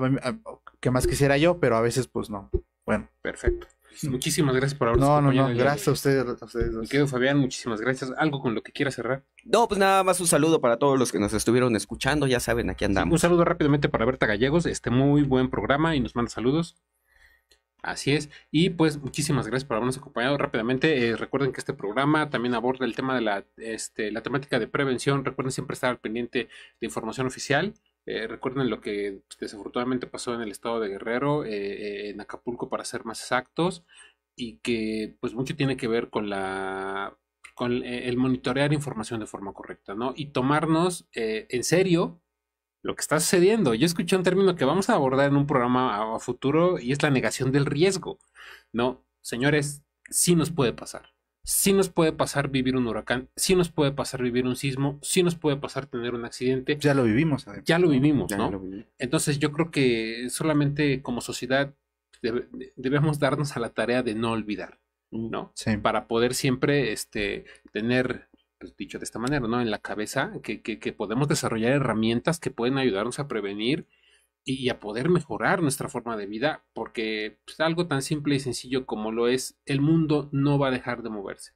que más quisiera yo, pero a veces pues no. Bueno. Perfecto. Pues, mm. Muchísimas gracias por habernos acompañado. No, no, gracias a ustedes. A ustedes Fabián, muchísimas gracias. ¿Algo con lo que quiera cerrar? No, pues nada más un saludo para todos los que nos estuvieron escuchando. Ya saben, aquí andamos. un saludo rápidamente para Berta Gallegos. Este muy buen programa y nos manda saludos. Así es. Y pues muchísimas gracias por habernos acompañado rápidamente. Eh, recuerden que este programa también aborda el tema de la, este, la temática de prevención. Recuerden siempre estar al pendiente de información oficial. Eh, recuerden lo que desafortunadamente pasó en el estado de Guerrero, eh, en Acapulco para ser más exactos, y que pues mucho tiene que ver con la con eh, el monitorear información de forma correcta, ¿no? Y tomarnos en serio lo que está sucediendo. Yo escuché un término que vamos a abordar en un programa futuro y es la negación del riesgo, ¿no? Señores, sí nos puede pasar si nos puede pasar vivir un huracán, si nos puede pasar vivir un sismo, si nos puede pasar tener un accidente. Ya lo vivimos, Ya lo vivimos, ¿no? Entonces yo creo que solamente como sociedad debemos darnos a la tarea de no olvidar, mm, ¿no? Sí. Para poder siempre este, tener, pues, dicho de esta manera, ¿no? En la cabeza que, que podemos desarrollar herramientas que pueden ayudarnos a prevenir y a poder mejorar nuestra forma de vida, porque pues, algo tan simple y sencillo como lo es, el mundo no va a dejar de moverse.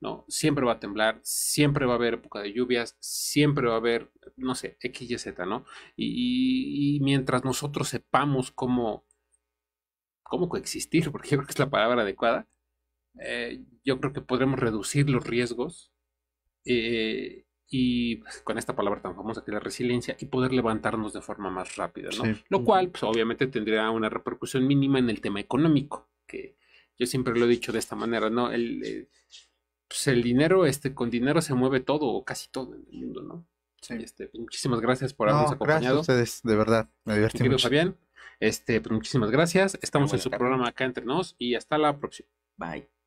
No, siempre va a temblar, siempre va a haber época de lluvias, siempre va a haber, no sé, X, Y, Z, ¿no? Y, mientras nosotros sepamos cómo, coexistir, porque creo que es la palabra adecuada, eh, yo creo que podremos reducir los riesgos eh, y pues, con esta palabra tan famosa que es la resiliencia y poder levantarnos de forma más rápida, ¿no? Lo cual, pues obviamente tendría una repercusión mínima en el tema económico, que yo siempre lo he dicho de esta manera, ¿no? El, eh, pues, el dinero, este, con dinero se mueve todo o casi todo en el mundo, ¿no? Sí. Este, pues, muchísimas gracias por habernos acompañado. Gracias a ustedes, de verdad, me divertí mucho. Fabián, este, pues, muchísimas gracias. Estamos en su programa acá entre nos y hasta la próxima. Bye.